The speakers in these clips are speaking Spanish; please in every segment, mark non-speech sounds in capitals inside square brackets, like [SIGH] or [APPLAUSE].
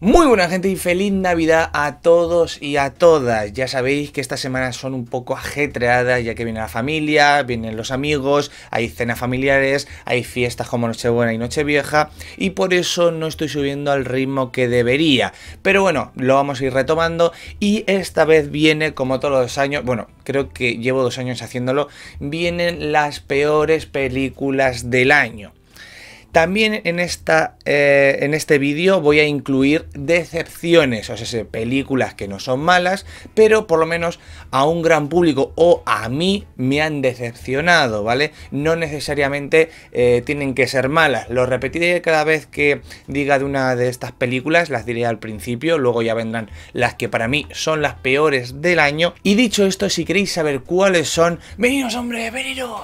Muy buena gente y feliz Navidad a todos y a todas. Ya sabéis que estas semanas son un poco ajetreadas ya que viene la familia, vienen los amigos, hay cenas familiares, hay fiestas como Nochebuena y Noche Vieja, y por eso no estoy subiendo al ritmo que debería. Pero bueno, lo vamos a ir retomando y esta vez viene como todos los años, bueno, creo que llevo dos años haciéndolo, vienen las peores películas del año. También en, esta, eh, en este vídeo voy a incluir decepciones, o sea, películas que no son malas, pero por lo menos a un gran público o a mí me han decepcionado, ¿vale? No necesariamente eh, tienen que ser malas. Lo repetiré cada vez que diga de una de estas películas, las diré al principio, luego ya vendrán las que para mí son las peores del año. Y dicho esto, si queréis saber cuáles son, venidos, hombre, venidos.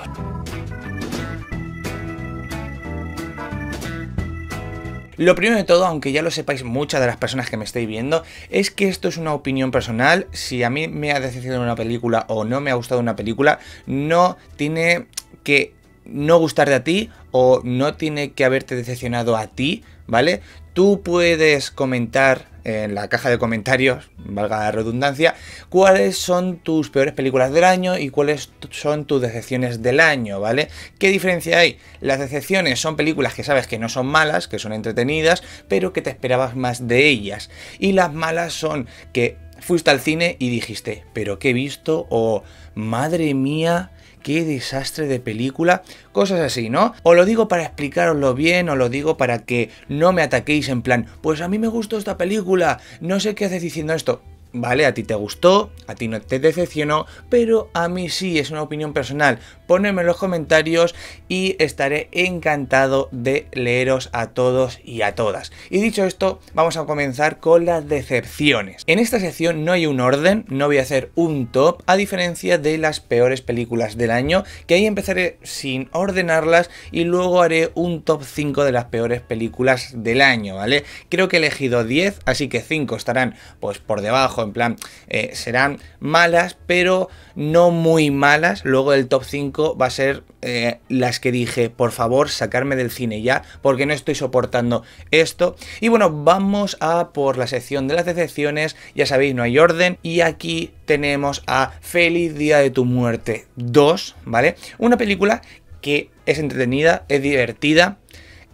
Lo primero de todo, aunque ya lo sepáis muchas de las personas que me estáis viendo, es que esto es una opinión personal. Si a mí me ha decepcionado una película o no me ha gustado una película, no tiene que no gustarte a ti o no tiene que haberte decepcionado a ti, ¿vale? Tú puedes comentar en la caja de comentarios, valga la redundancia, cuáles son tus peores películas del año y cuáles son tus decepciones del año, ¿vale? ¿Qué diferencia hay? Las decepciones son películas que sabes que no son malas, que son entretenidas, pero que te esperabas más de ellas. Y las malas son que fuiste al cine y dijiste, pero qué he visto, o madre mía, qué desastre de película, cosas así, ¿no? O lo digo para explicaroslo bien, o lo digo para que no me ataquéis en plan, pues a mí me gustó esta película, no sé qué haces diciendo esto. Vale, a ti te gustó, a ti no te decepcionó, pero a mí sí, es una opinión personal ponedme en los comentarios y estaré encantado de leeros a todos y a todas. Y dicho esto, vamos a comenzar con las decepciones. En esta sección no hay un orden, no voy a hacer un top, a diferencia de las peores películas del año, que ahí empezaré sin ordenarlas y luego haré un top 5 de las peores películas del año, ¿vale? Creo que he elegido 10, así que 5 estarán pues por debajo, en plan, eh, serán malas, pero no muy malas. Luego el top 5 va a ser eh, las que dije, por favor, sacarme del cine ya, porque no estoy soportando esto. Y bueno, vamos a por la sección de las decepciones, ya sabéis, no hay orden, y aquí tenemos a Feliz Día de tu Muerte 2, ¿vale? Una película que es entretenida, es divertida,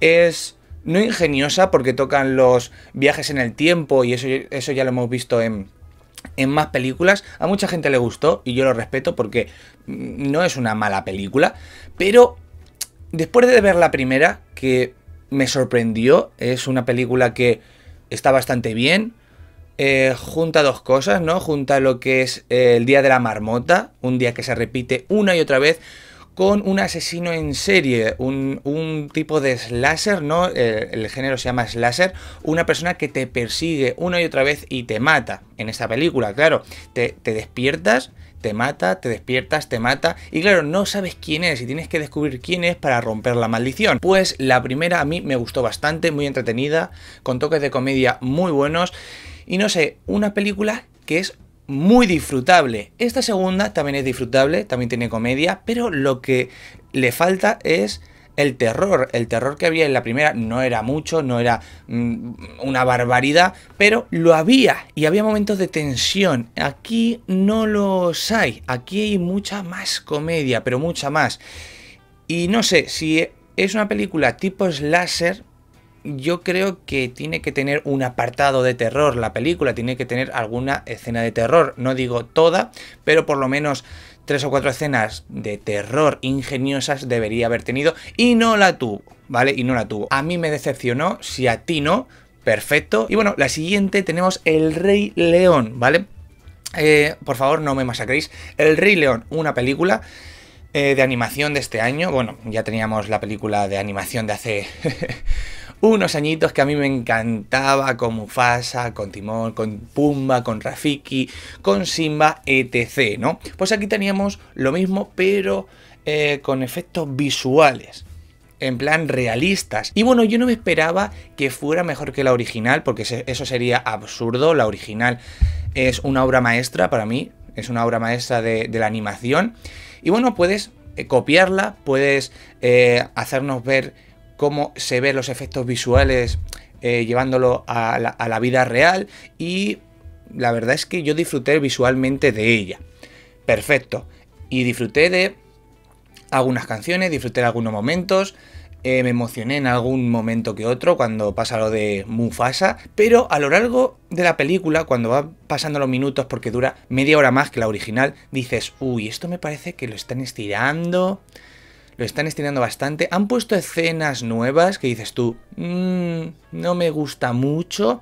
es no ingeniosa porque tocan los viajes en el tiempo y eso, eso ya lo hemos visto en en más películas. A mucha gente le gustó y yo lo respeto porque mm, no es una mala película, pero después de ver la primera, que me sorprendió, es una película que está bastante bien. Eh, junta dos cosas, ¿no? Junta lo que es eh, el Día de la Marmota, un día que se repite una y otra vez, con un asesino en serie, un, tipo de slasher, ¿no? El, género se llama slasher, una persona que te persigue una y otra vez y te mata. En esta película, claro, te, te despiertas te mata, te despiertas, te mata y claro, no sabes quién es y tienes que descubrir quién es para romper la maldición. Pues la primera a mí me gustó bastante, muy entretenida, con toques de comedia muy buenos y no sé, una película que es muy disfrutable. Esta segunda también es disfrutable, también tiene comedia, pero lo que le falta es el terror. El terror que había en la primera no era mucho, no era mm, una barbaridad, pero lo había y había momentos de tensión. Aquí no los hay, aquí hay mucha más comedia, pero mucha más. Y no sé, si es una película tipo slasher, yo creo que tiene que tener un apartado de terror. La película tiene que tener alguna escena de terror. No digo toda, pero por lo menos tres o cuatro escenas de terror ingeniosas debería haber tenido y no la tuvo, ¿vale? Y no la tuvo. A mí me decepcionó, si a ti no, perfecto. Y bueno, la siguiente tenemos El Rey León, ¿vale? Eh, por favor, no me masacréis. El Rey León, una película eh, de animación de este año. Bueno, ya teníamos la película de animación de hace... [LAUGHS] unos añitos que a mí me encantaba con Mufasa, con Timón, con Pumba, con Rafiki, con Simba, etc. ¿no? Pues aquí teníamos lo mismo, pero eh, con efectos visuales. En plan realistas. Y bueno, yo no me esperaba que fuera mejor que la original, porque eso sería absurdo. La original es una obra maestra para mí, es una obra maestra de, la animación. Y bueno, puedes eh, copiarla, puedes eh, hacernos ver cómo se ven los efectos visuales eh, llevándolo a la, vida real y la verdad es que yo disfruté visualmente de ella. Perfecto. Y disfruté de algunas canciones, disfruté de algunos momentos, eh, me emocioné en algún momento que otro cuando pasa lo de Mufasa, pero a lo largo de la película, cuando van pasando los minutos, porque dura media hora más que la original, dices, uy, esto me parece que lo están estirando, lo están estirando bastante. Han puesto escenas nuevas que dices tú, mm, no me gusta mucho.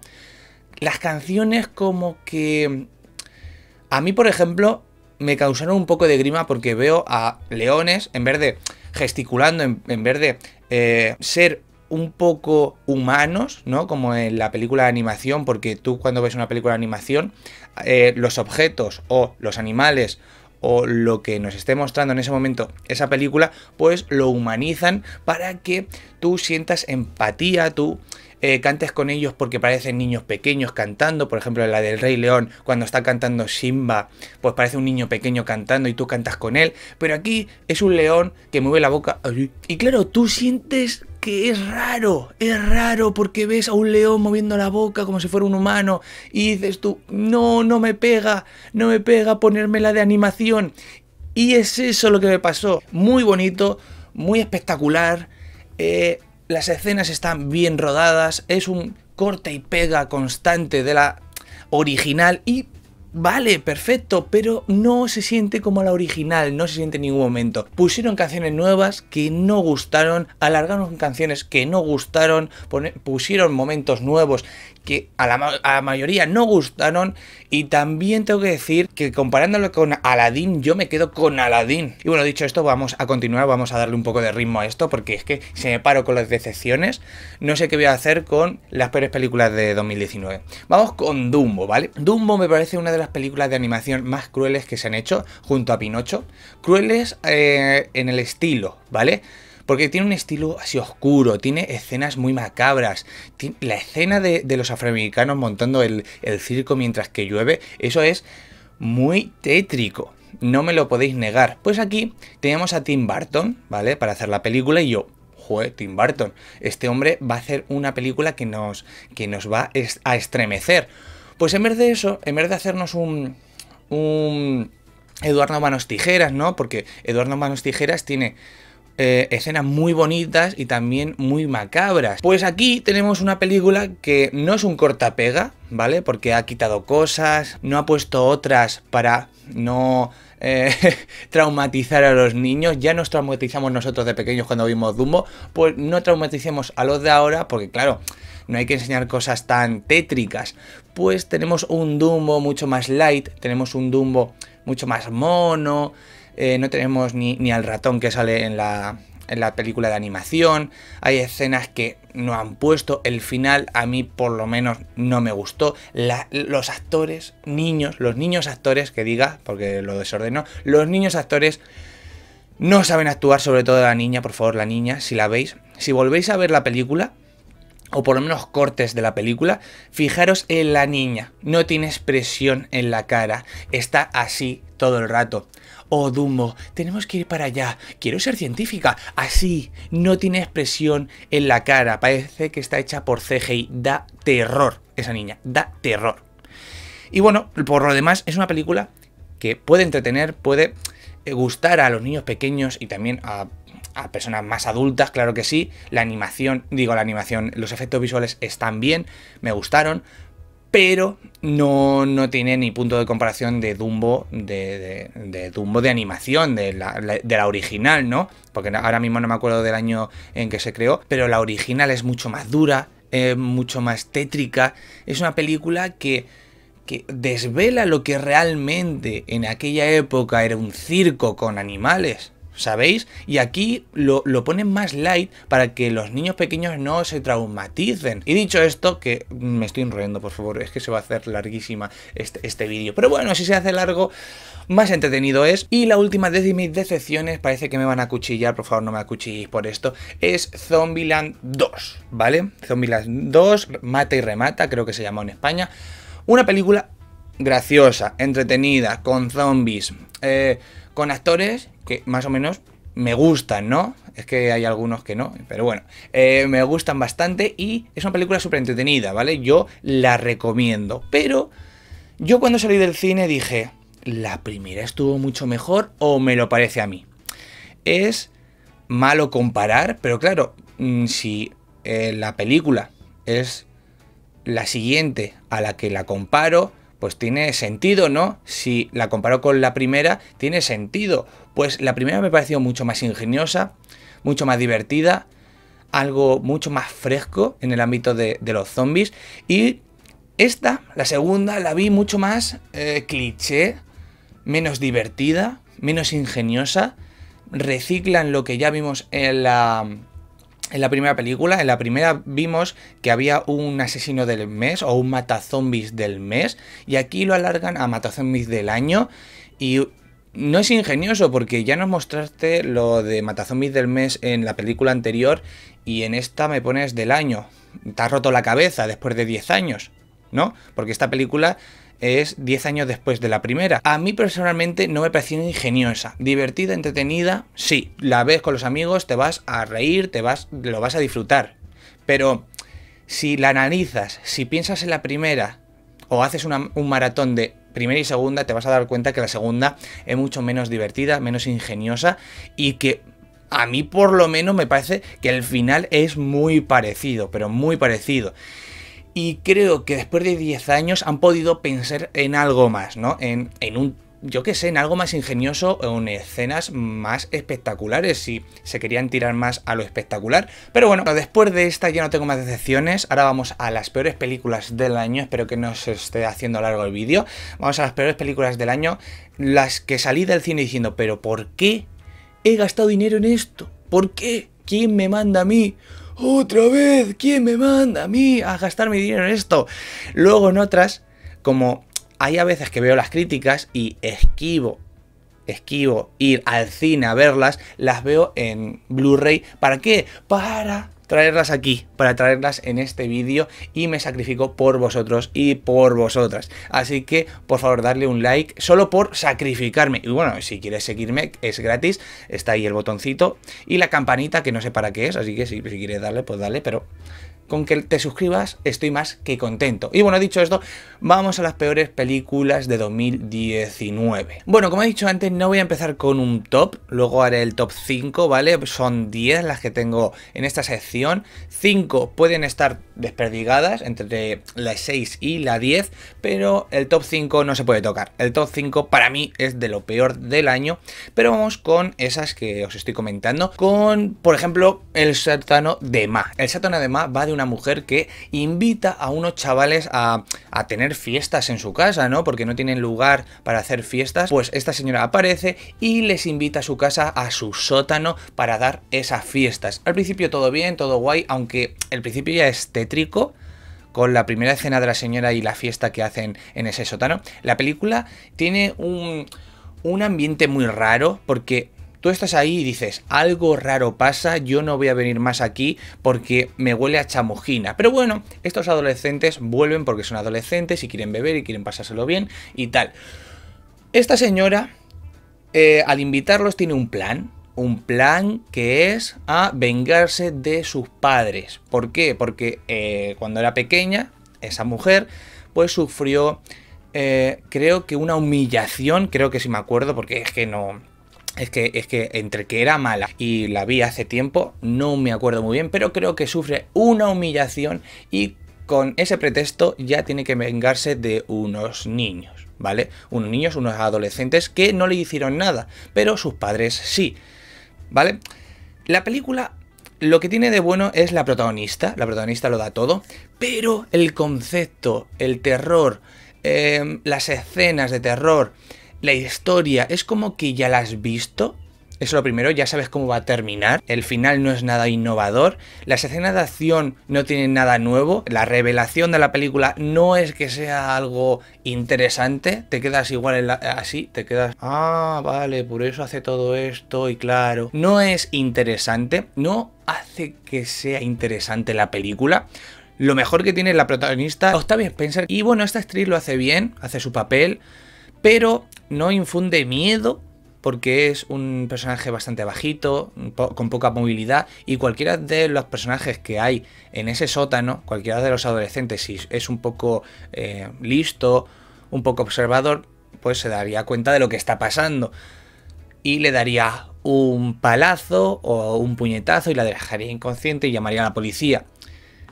Las canciones como que... A mí, por ejemplo, me causaron un poco de grima porque veo a leones, en vez de gesticulando, en, verde, vez de eh, ser un poco humanos, ¿no? Como en la película de animación, porque tú cuando ves una película de animación, eh, los objetos o los animales o lo que nos esté mostrando en ese momento esa película, pues lo humanizan para que tú sientas empatía, tú eh, cantes con ellos porque parecen niños pequeños cantando, por ejemplo la del Rey León, cuando está cantando Simba, pues parece un niño pequeño cantando y tú cantas con él, pero aquí es un león que mueve la boca y claro, tú sientes que es raro, es raro porque ves a un león moviendo la boca como si fuera un humano y dices tú, no, no me pega, no me pega ponérmela de animación. Y es eso lo que me pasó. Muy bonito, muy espectacular. Eh, las escenas están bien rodadas, es un corte y pega constante de la original y Vale, perfecto, pero no se siente como la original, no se siente en ningún momento. Pusieron canciones nuevas que no gustaron, alargaron canciones que no gustaron, pusieron momentos nuevos que a la, mayoría no gustaron. Y también tengo que decir que comparándolo con Aladdin, yo me quedo con Aladdin. Y bueno, dicho esto, vamos a continuar, vamos a darle un poco de ritmo a esto, porque es que si me paro con las decepciones, no sé qué voy a hacer con las peores películas de 2019. Vamos con Dumbo, ¿vale? Dumbo me parece una de las películas de animación más crueles que se han hecho, junto a Pinocho. Crueles eh, en el estilo, ¿vale? Porque tiene un estilo así oscuro, tiene escenas muy macabras. La escena de, los afroamericanos montando el, circo mientras que llueve, eso es muy tétrico no me lo podéis negar. Pues aquí tenemos a Tim Burton, ¿vale? Para hacer la película y yo, jue, Tim Burton, este hombre va a hacer una película que nos, que nos va a estremecer. Pues en vez de eso, en vez de hacernos un... un Eduardo Manos Tijeras, ¿no? Porque Eduardo Manos Tijeras tiene eh, escenas muy bonitas y también muy macabras. Pues aquí tenemos una película que no es un cortapega, ¿vale? Porque ha quitado cosas, no ha puesto otras para no eh, [LAUGHS] traumatizar a los niños. Ya nos traumatizamos nosotros de pequeños cuando vimos Dumbo, pues no traumaticemos a los de ahora, porque claro, no hay que enseñar cosas tan tétricas. Pues tenemos un Dumbo mucho más light, tenemos un Dumbo mucho más mono, eh, no tenemos ni, al ratón que sale en la, película de animación, hay escenas que no han puesto, el final a mí por lo menos no me gustó, los actores, niños, los niños actores, que diga, porque lo desordenó, los niños actores no saben actuar, sobre todo la niña, por favor, la niña, si la veis, si volvéis a ver la película, o por lo menos cortes de la película, fijaros en la niña, no tiene expresión en la cara, está así todo el rato. Oh, Dumbo, tenemos que ir para allá. Quiero ser científica. Así, no tiene expresión en la cara. Parece que está hecha por CGI. Da terror esa niña. Da terror. Y bueno, por lo demás, es una película que puede entretener, puede eh, gustar a los niños pequeños y también a, a, personas más adultas, claro que sí. La animación, digo la animación, los efectos visuales están bien, me gustaron, pero no, tiene ni punto de comparación de Dumbo, de, Dumbo de animación, de la, original, ¿no? Porque ahora mismo no me acuerdo del año en que se creó, pero la original es mucho más dura, mucho más tétrica. Es una película que desvela lo que realmente en aquella época era un circo con animales. ¿sabéis? Y aquí lo, ponen más light para que los niños pequeños no se traumaticen. Y dicho esto, que me estoy enrollando, por favor, es que se va a hacer larguísima este, este vídeo. Pero bueno, si se hace largo, más entretenido es. Y la última de mis decepciones, parece que me van a cuchillar, por favor no me acuchilléis por esto, es Zombieland 2, ¿vale? Zombieland 2, Mata y Remata, creo que se llamó en España. Una película graciosa, entretenida, con zombies. Eh, con actores que más o menos me gustan, ¿no? Es que hay algunos que no, pero bueno, eh, me gustan bastante y es una película súper entretenida, ¿vale? Yo la recomiendo, pero yo cuando salí del cine dije, la primera estuvo mucho mejor o me lo parece a mí. Es malo comparar, pero claro, mm, si eh, la película es la siguiente a la que la comparo, pues tiene sentido, ¿no? Si la comparo con la primera, tiene sentido. Pues la primera me pareció mucho más ingeniosa, mucho más divertida, algo mucho más fresco en el ámbito de, los zombies. Y esta, la segunda, la vi mucho más eh, cliché, menos divertida, menos ingeniosa. Reciclan lo que ya vimos en la, en la primera película, en la primera vimos que había un asesino del mes o un matazombis del mes y aquí lo alargan a matazombis del año y no es ingenioso porque ya nos mostraste lo de matazombis del mes en la película anterior y en esta me pones del año. Te has roto la cabeza después de 10 años, ¿no? Porque esta película es 10 años después de la primera. A mí personalmente no me pareció ingeniosa. Divertida, entretenida, sí. La ves con los amigos, te vas a reír, te vas, lo vas a disfrutar. Pero si la analizas, si piensas en la primera o haces un maratón de primera y segunda, te vas a dar cuenta que la segunda es mucho menos divertida, menos ingeniosa y que a mí por lo menos me parece que el final es muy parecido, pero muy parecido y creo que después de 10 años han podido pensar en algo más, ¿no? En, un, yo qué sé, en algo más ingenioso en escenas más espectaculares, si se querían tirar más a lo espectacular. Pero bueno, después de esta ya no tengo más decepciones, ahora vamos a las peores películas del año, espero que no se esté haciendo largo el vídeo. Vamos a las peores películas del año, las que salí del cine diciendo, pero ¿por qué he gastado dinero en esto? ¿Por qué? ¿Quién me manda a mí? otra vez, ¿quién me manda a mí a gastar mi dinero en esto? Luego en otras, como hay a veces que veo las críticas y esquivo esquivo ir al cine a verlas, las veo en Blu-ray. ¿Para qué? Para traerlas aquí, para traerlas en este vídeo y me sacrifico por vosotros y por vosotras. Así que por favor darle un like solo por sacrificarme. Y bueno, si quieres seguirme es gratis, está ahí el botoncito y la campanita que no sé para qué es, así que si, si quieres darle pues dale, pero con que te suscribas estoy más que contento. Y bueno, dicho esto, vamos a las peores películas de 2019. Bueno, como he dicho antes, no voy a empezar con un top, luego haré el top 5, ¿vale? Son 10 las que tengo en esta sección. 5 pueden estar desperdigadas entre la 6 y la 10, pero el top 5 no se puede tocar. El top 5 para mí es de lo peor del año, pero vamos con esas que os estoy comentando. Con, por ejemplo, el sátano de Ma. El sátano de Ma va de una mujer que invita a unos chavales a, tener fiestas en su casa, ¿no? Porque no tienen lugar para hacer fiestas. Pues esta señora aparece y les invita a su casa, a su sótano, para dar esas fiestas. Al principio todo bien, todo guay, aunque el principio ya es tétrico con la primera escena de la señora y la fiesta que hacen en ese sótano. La película tiene un ambiente muy raro porque tú estás ahí y dices, algo raro pasa, yo no voy a venir más aquí porque me huele a chamojina. Pero bueno, estos adolescentes vuelven porque son adolescentes y quieren beber y quieren pasárselo bien y tal. Esta señora, eh, al invitarlos, tiene un plan. Un plan que es a vengarse de sus padres. ¿Por qué? Porque eh, cuando era pequeña, esa mujer, pues sufrió, eh, creo que una humillación, creo que si sí me acuerdo, porque es que no, es que, es que entre que era mala y la vi hace tiempo, no me acuerdo muy bien, pero creo que sufre una humillación y con ese pretexto ya tiene que vengarse de unos niños, ¿vale? Unos niños, unos adolescentes que no le hicieron nada, pero sus padres sí, ¿vale? La película lo que tiene de bueno es la protagonista, la protagonista lo da todo, pero el concepto, el terror, eh, las escenas de terror, la historia es como que ya la has visto. es lo primero, ya sabes cómo va a terminar. El final no es nada innovador. Las escenas de acción no tienen nada nuevo. La revelación de la película no es que sea algo interesante. Te quedas igual así, te quedas... Ah, vale, por eso hace todo esto y claro. No es interesante. No hace que sea interesante la película lo mejor que tiene la protagonista Octavia Spencer. Y bueno, esta actriz lo hace bien, hace su papel pero no infunde miedo porque es un personaje bastante bajito, con poca movilidad, y cualquiera de los personajes que hay en ese sótano, cualquiera de los adolescentes, si es un poco eh, listo, un poco observador, pues se daría cuenta de lo que está pasando. Y le daría un palazo o un puñetazo y la dejaría inconsciente y llamaría a la policía.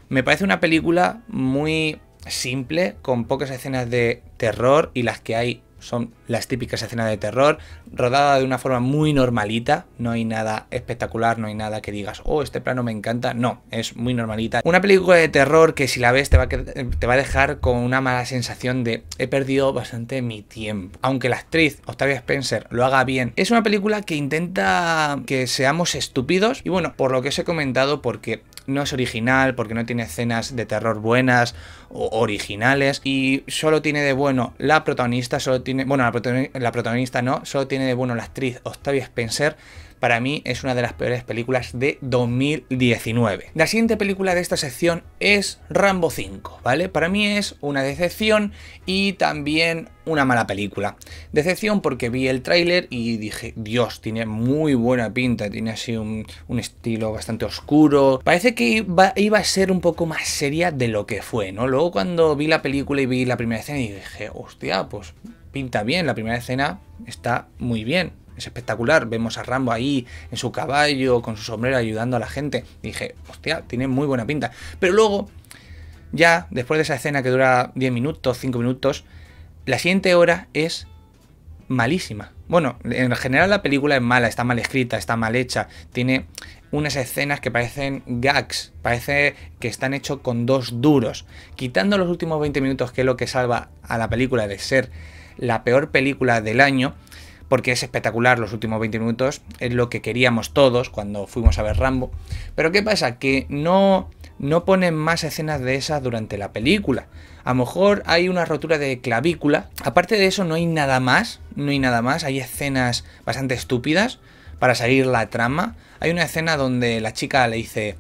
Me parece una película muy simple, con pocas escenas de terror y las que hay Some. las típicas escenas de terror, rodada de una forma muy normalita, no hay nada espectacular, no hay nada que digas, oh, este plano me encanta, no, es muy normalita. Una película de terror que si la ves te va a, te va a dejar con una mala sensación de he perdido bastante mi tiempo. Aunque la actriz Octavia Spencer lo haga bien, es una película que intenta que seamos estúpidos y bueno, por lo que os he comentado, porque no es original, porque no tiene escenas de terror buenas o originales y solo tiene de bueno la protagonista, solo tiene, bueno, la la protagonista no, solo tiene de bueno la actriz Octavia Spencer, para mí es una de las peores películas de 2019. La siguiente película de esta sección es Rambo 5, ¿vale? Para mí es una decepción y también una mala película. Decepción porque vi el tráiler y dije, Dios, tiene muy buena pinta, tiene así un, estilo bastante oscuro. Parece que iba, iba, a ser un poco más seria de lo que fue, ¿no? Luego cuando vi la película y vi la primera escena y dije, hostia, pues pinta bien, la primera escena está muy bien, es espectacular. Vemos a Rambo ahí en su caballo, con su sombrero, ayudando a la gente. dije, hostia, tiene muy buena pinta. Pero luego, ya después de esa escena que dura 10 minutos, 5 minutos, la siguiente hora es malísima. Bueno, en general la película es mala, está mal escrita, está mal hecha, tiene unas escenas que parecen gags, parece que están hechos con dos duros. Quitando los últimos 20 minutos, que es lo que salva a la película de ser la peor película del año, porque es espectacular los últimos 20 minutos, es lo que queríamos todos cuando fuimos a ver Rambo. Pero ¿qué pasa? Que no, no ponen más escenas de esas durante la película. A lo mejor hay una rotura de clavícula. Aparte de eso, no hay nada más. No hay nada más. Hay escenas bastante estúpidas para salir la trama. Hay una escena donde la chica le dice,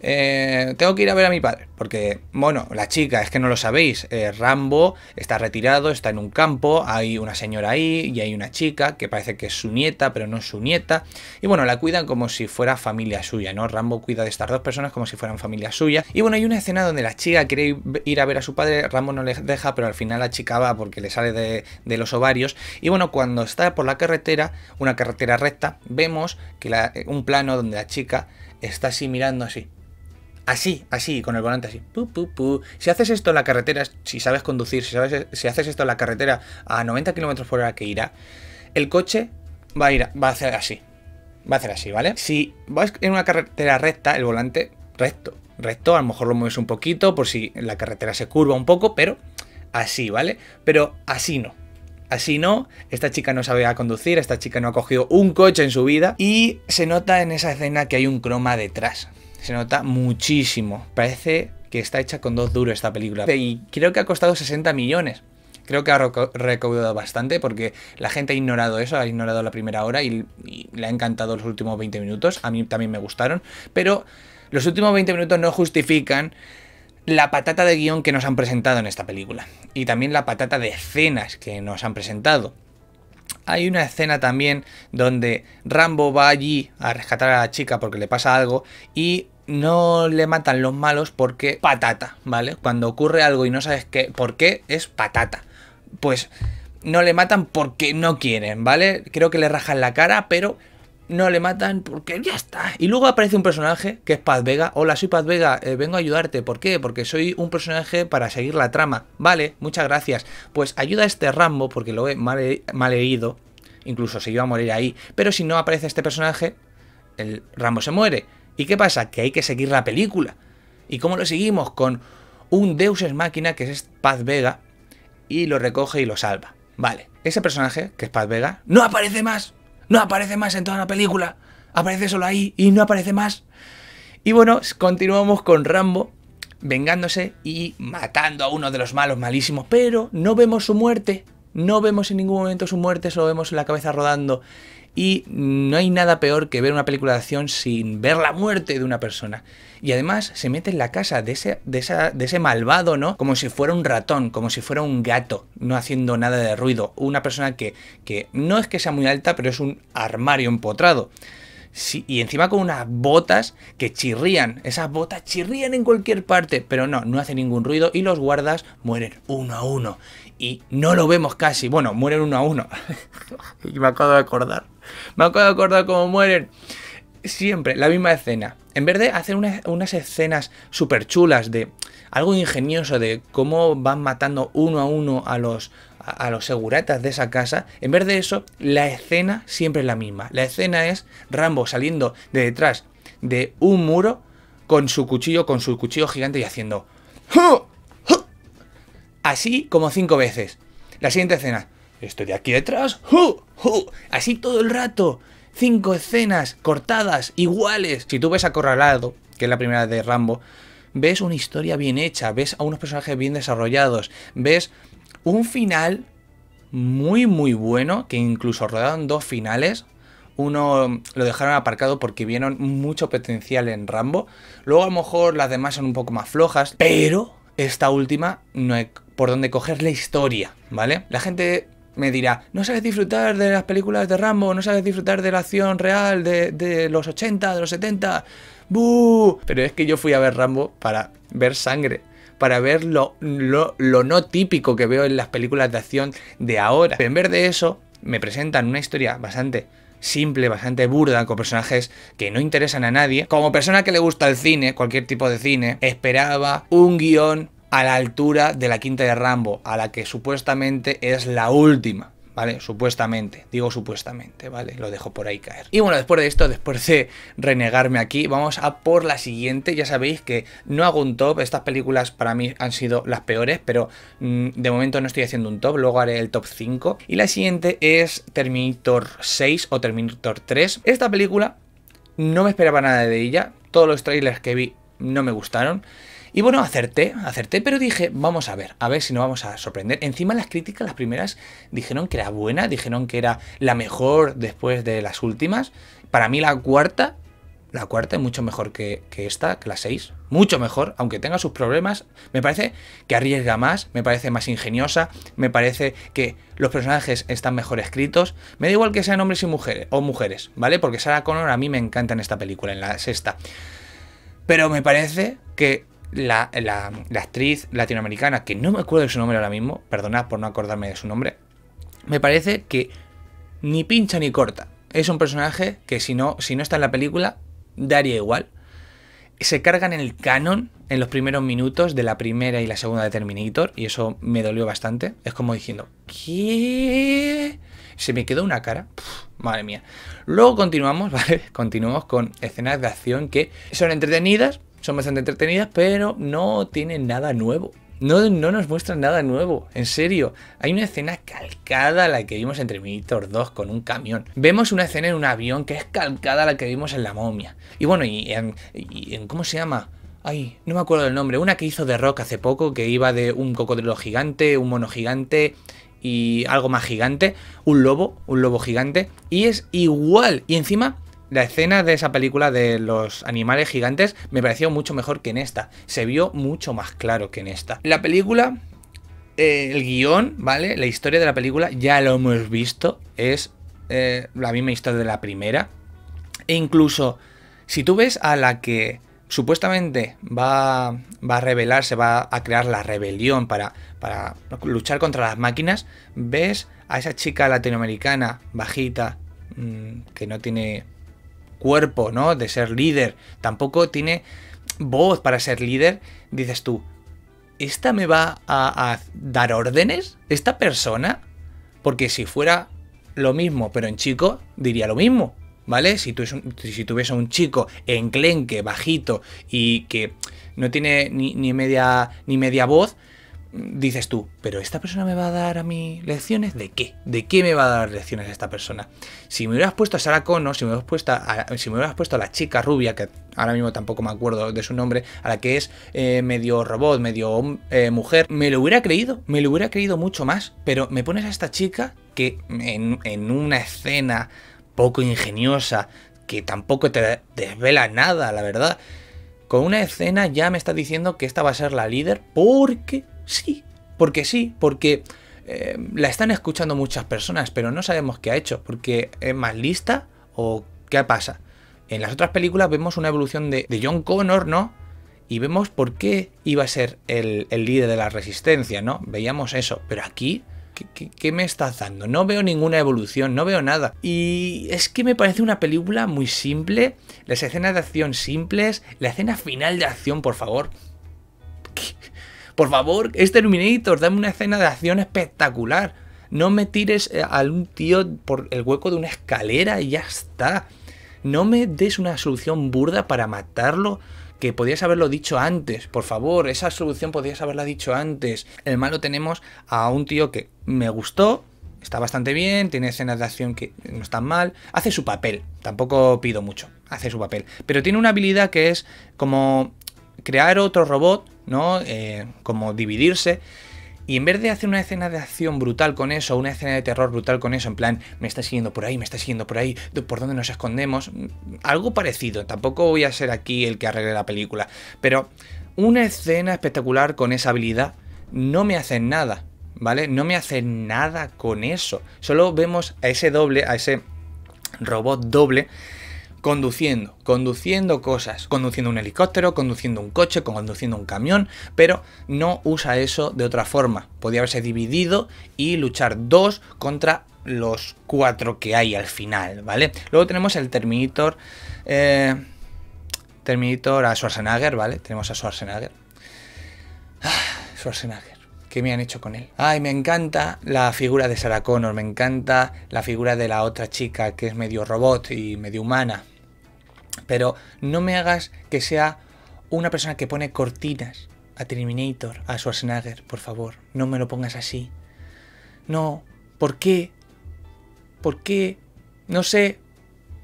eh, tengo que ir a ver a mi padre. Porque, bueno, la chica, es que no lo sabéis, eh, Rambo está retirado, está en un campo, hay una señora ahí y hay una chica que parece que es su nieta, pero no es su nieta. Y bueno, la cuidan como si fuera familia suya, ¿no? Rambo cuida de estas dos personas como si fueran familia suya. Y bueno, hay una escena donde la chica quiere ir a ver a su padre, Rambo no le deja, pero al final la chica va porque le sale de, los ovarios. Y bueno, cuando está por la carretera, una carretera recta, vemos que un plano donde la chica está así mirando así Así, así, con el volante así. Si haces esto en la carretera, si sabes conducir, si, si haces esto en la carretera a 90 km por hora que irá, el coche va a ir, va a hacer así. Va a hacer así, ¿vale? Si vas en una carretera recta, el volante recto, recto, a lo mejor lo mueves un poquito por si la carretera se curva un poco, pero así, ¿vale? Pero así no. Así no, esta chica no sabía conducir, esta chica no ha cogido un coche en su vida y se nota en esa escena que hay un croma detrás se nota muchísimo. Parece que está hecha con dos duros esta película. Y creo que ha costado 60 millones. Creo que ha recaudado bastante porque la gente ha ignorado eso, ha ignorado la primera hora y, le ha encantado los últimos 20 minutos. A mí también me gustaron, pero los últimos 20 minutos no justifican la patata de guión que nos han presentado en esta película y también la patata de escenas que nos han presentado hay una escena también donde Rambo va allí a rescatar a la chica porque le pasa algo y no le matan los malos porque patata, ¿vale? Cuando ocurre algo y no sabes qué, por qué, es patata. Pues no le matan porque no quieren, ¿vale? Creo que le rajan la cara, pero no le matan porque ya está. Y luego aparece un personaje que es Paz Vega. Hola, soy Paz Vega, eh, vengo a ayudarte. ¿Por qué? Porque soy un personaje para seguir la trama. Vale, muchas gracias. Pues ayuda a este Rambo porque lo he mal, he mal herido. Incluso se iba a morir ahí. Pero si no aparece este personaje, el Rambo se muere. ¿Y qué pasa? Que hay que seguir la película. ¿Y cómo lo seguimos? Con un Deus es máquina que es Paz Vega y lo recoge y lo salva. Vale, ese personaje, que es Paz Vega, no aparece más no aparece más en toda la película, aparece solo ahí y no aparece más. Y bueno, continuamos con Rambo vengándose y matando a uno de los malos malísimos, pero no vemos su muerte, no vemos en ningún momento su muerte, solo vemos la cabeza rodando. Y no hay nada peor que ver una película de acción sin ver la muerte de una persona. Y además se mete en la casa de ese, de, ese malvado, ¿no? Como si fuera un ratón, como si fuera un gato, no haciendo nada de ruido. Una persona que, que no es que sea muy alta, pero es un armario empotrado y encima con unas botas que chirrían. Esas botas chirrían en cualquier parte. Pero no, no hace ningún ruido y los guardas mueren uno a uno. Y no lo vemos casi. Bueno, mueren uno a uno. [LAUGHS] y me acabo de acordar. Me acabo de acordar cómo mueren. Siempre la misma escena. En vez de hacer unas, unas escenas súper chulas de algo ingenioso de cómo van matando uno a uno a los a, los seguratas de esa casa, en vez de eso, la escena siempre es la misma. La escena es Rambo saliendo de detrás de un muro con su cuchillo, con su cuchillo gigante y haciendo... Así como cinco veces. La siguiente escena. Estoy aquí detrás. Así todo el rato. Cinco escenas cortadas, iguales. Si tú ves acorralado, que es la primera de Rambo, ves una historia bien hecha, ves a unos personajes bien desarrollados, ves un final muy, muy bueno, que incluso rodaron dos finales. Uno lo dejaron aparcado porque vieron mucho potencial en Rambo. Luego a lo mejor las demás son un poco más flojas, pero esta última no hay por dónde coger la historia, ¿vale? La gente me dirá, no sabes disfrutar de las películas de Rambo, no sabes disfrutar de la acción real de, los 80, de los 70. ¡Buh! Pero es que yo fui a ver Rambo para ver sangre para ver lo, no típico que veo en las películas de acción de ahora. En vez de eso, me presentan una historia bastante simple, bastante burda, con personajes que no interesan a nadie. Como persona que le gusta el cine, cualquier tipo de cine, esperaba un guión a la altura de la quinta de Rambo, a la que supuestamente es la última. ¿vale? Supuestamente, digo supuestamente, ¿vale? Lo dejo por ahí caer. Y bueno, después de esto, después de renegarme aquí, vamos a por la siguiente. Ya sabéis que no hago un top, estas películas para mí han sido las peores, pero mm, de momento no estoy haciendo un top, luego haré el top 5. Y la siguiente es Terminator 6 o Terminator 3. Esta película no me esperaba nada de ella, todos los trailers que vi no me gustaron. Y bueno, acerté, acerté, pero dije, vamos a ver, a ver si nos vamos a sorprender. Encima las críticas, las primeras, dijeron que era buena, dijeron que era la mejor después de las últimas. Para mí la cuarta, la cuarta es mucho mejor que, esta, que la 6. Mucho mejor, aunque tenga sus problemas. Me parece que arriesga más, me parece más ingeniosa, me parece que los personajes están mejor escritos. Me da igual que sean hombres y mujeres, o mujeres, ¿vale? Porque Sarah Connor a mí me encanta en esta película, en la sexta. Pero me parece que la, actriz latinoamericana, que no me acuerdo de su nombre ahora mismo, perdonad por no acordarme de su nombre, me parece que ni pincha ni corta. Es un personaje que si no, si no está en la película, daría igual. Se cargan el canon en los primeros minutos de la primera y la segunda de Terminator, y eso me dolió bastante. Es como diciendo, ¿qué? Se me quedó una cara. madre mía. Luego continuamos, [LAUGHS] ¿vale? Continuamos con escenas de acción que son entretenidas, son bastante entretenidas, pero no tienen nada nuevo. No, no nos muestran nada nuevo, en serio. Hay una escena calcada a la que vimos en Terminator 2 con un camión. Vemos una escena en un avión que es calcada a la que vimos en La Momia. Y bueno, y en, ¿cómo se llama? Ay, no me acuerdo del nombre. Una que hizo The Rock hace poco, que iba de un cocodrilo gigante, un mono gigante y algo más gigante. Un lobo, un lobo gigante. Y es igual. Y encima la escena de esa película de los animales gigantes me pareció mucho mejor que en esta. Se vio mucho más claro que en esta. La película, eh, el guión, ¿vale? La historia de la película, ya lo hemos visto, es eh, la misma historia de la primera. E incluso, si tú ves a la que supuestamente va, a rebelarse, va a crear la rebelión para, para luchar contra las máquinas, ves a esa chica latinoamericana, bajita, mm, que no tiene cuerpo, ¿no? De ser líder. Tampoco tiene voz para ser líder. Dices tú, ¿esta me va a, dar órdenes? ¿Esta persona? Porque si fuera lo mismo, pero en chico, diría lo mismo. ¿Vale? Si tú, si un chico enclenque, bajito y que no tiene ni, media, ni media voz, dices tú, pero esta persona me va a dar a mí lecciones de qué? ¿De qué me va a dar lecciones esta persona? Si me hubieras puesto a Sara Connor, si me hubieras puesto a, si me hubieras puesto a la chica rubia, que ahora mismo tampoco me acuerdo de su nombre, a la que es eh, medio robot, medio eh, mujer, me lo hubiera creído, me lo hubiera creído mucho más, pero me pones a esta chica que en, en una escena poco ingeniosa, que tampoco te desvela nada, la verdad. Con una escena ya me está diciendo que esta va a ser la líder porque Sí, porque sí, porque eh, la están escuchando muchas personas, pero no sabemos qué ha hecho, porque es más lista o qué pasa. En las otras películas vemos una evolución de, John Connor, ¿no? Y vemos por qué iba a ser el, líder de la resistencia, ¿no? Veíamos eso, pero aquí ¿Qué, me está dando? No veo ninguna evolución, no veo nada. Y es que me parece una película muy simple, las escenas de acción simples, la escena final de acción, por favor, por favor, este Illuminator, dame una escena de acción espectacular. No me tires eh, a un tío por el hueco de una escalera y ya está. No me des una solución burda para matarlo que podías haberlo dicho antes, por favor, esa solución podías haberla dicho antes. El malo tenemos a un tío que me gustó, está bastante bien, tiene escenas de acción que no están mal, hace su papel, tampoco pido mucho, hace su papel, pero tiene una habilidad que es como crear otro robot, ¿no? Eh, como dividirse. Y en vez de hacer una escena de acción brutal con eso, una escena de terror brutal con eso, en plan, me está siguiendo por ahí, me está siguiendo por ahí, ¿por dónde nos escondemos? Mm, algo parecido, tampoco voy a ser aquí el que arregle la película, pero una escena espectacular con esa habilidad no me hace nada, ¿vale? No me hace nada con eso. Solo vemos a ese doble, a ese robot doble conduciendo, conduciendo cosas, conduciendo un helicóptero, conduciendo un coche, conduciendo un camión, pero no usa eso de otra forma. Podía haberse dividido y luchar dos contra los cuatro que hay al final, ¿vale? Luego tenemos el Terminator, eh, Terminator a Schwarzenegger, ¿vale? Tenemos a Schwarzenegger. Ah, Schwarzenegger ¿Qué me han hecho con él. Ay, me encanta la figura de Sarah Connor, me encanta la figura de la otra chica que es medio robot y medio humana. Pero no me hagas que sea una persona que pone cortinas a Terminator, a Schwarzenegger, por favor. No me lo pongas así. No, ¿por qué? ¿Por qué? No sé.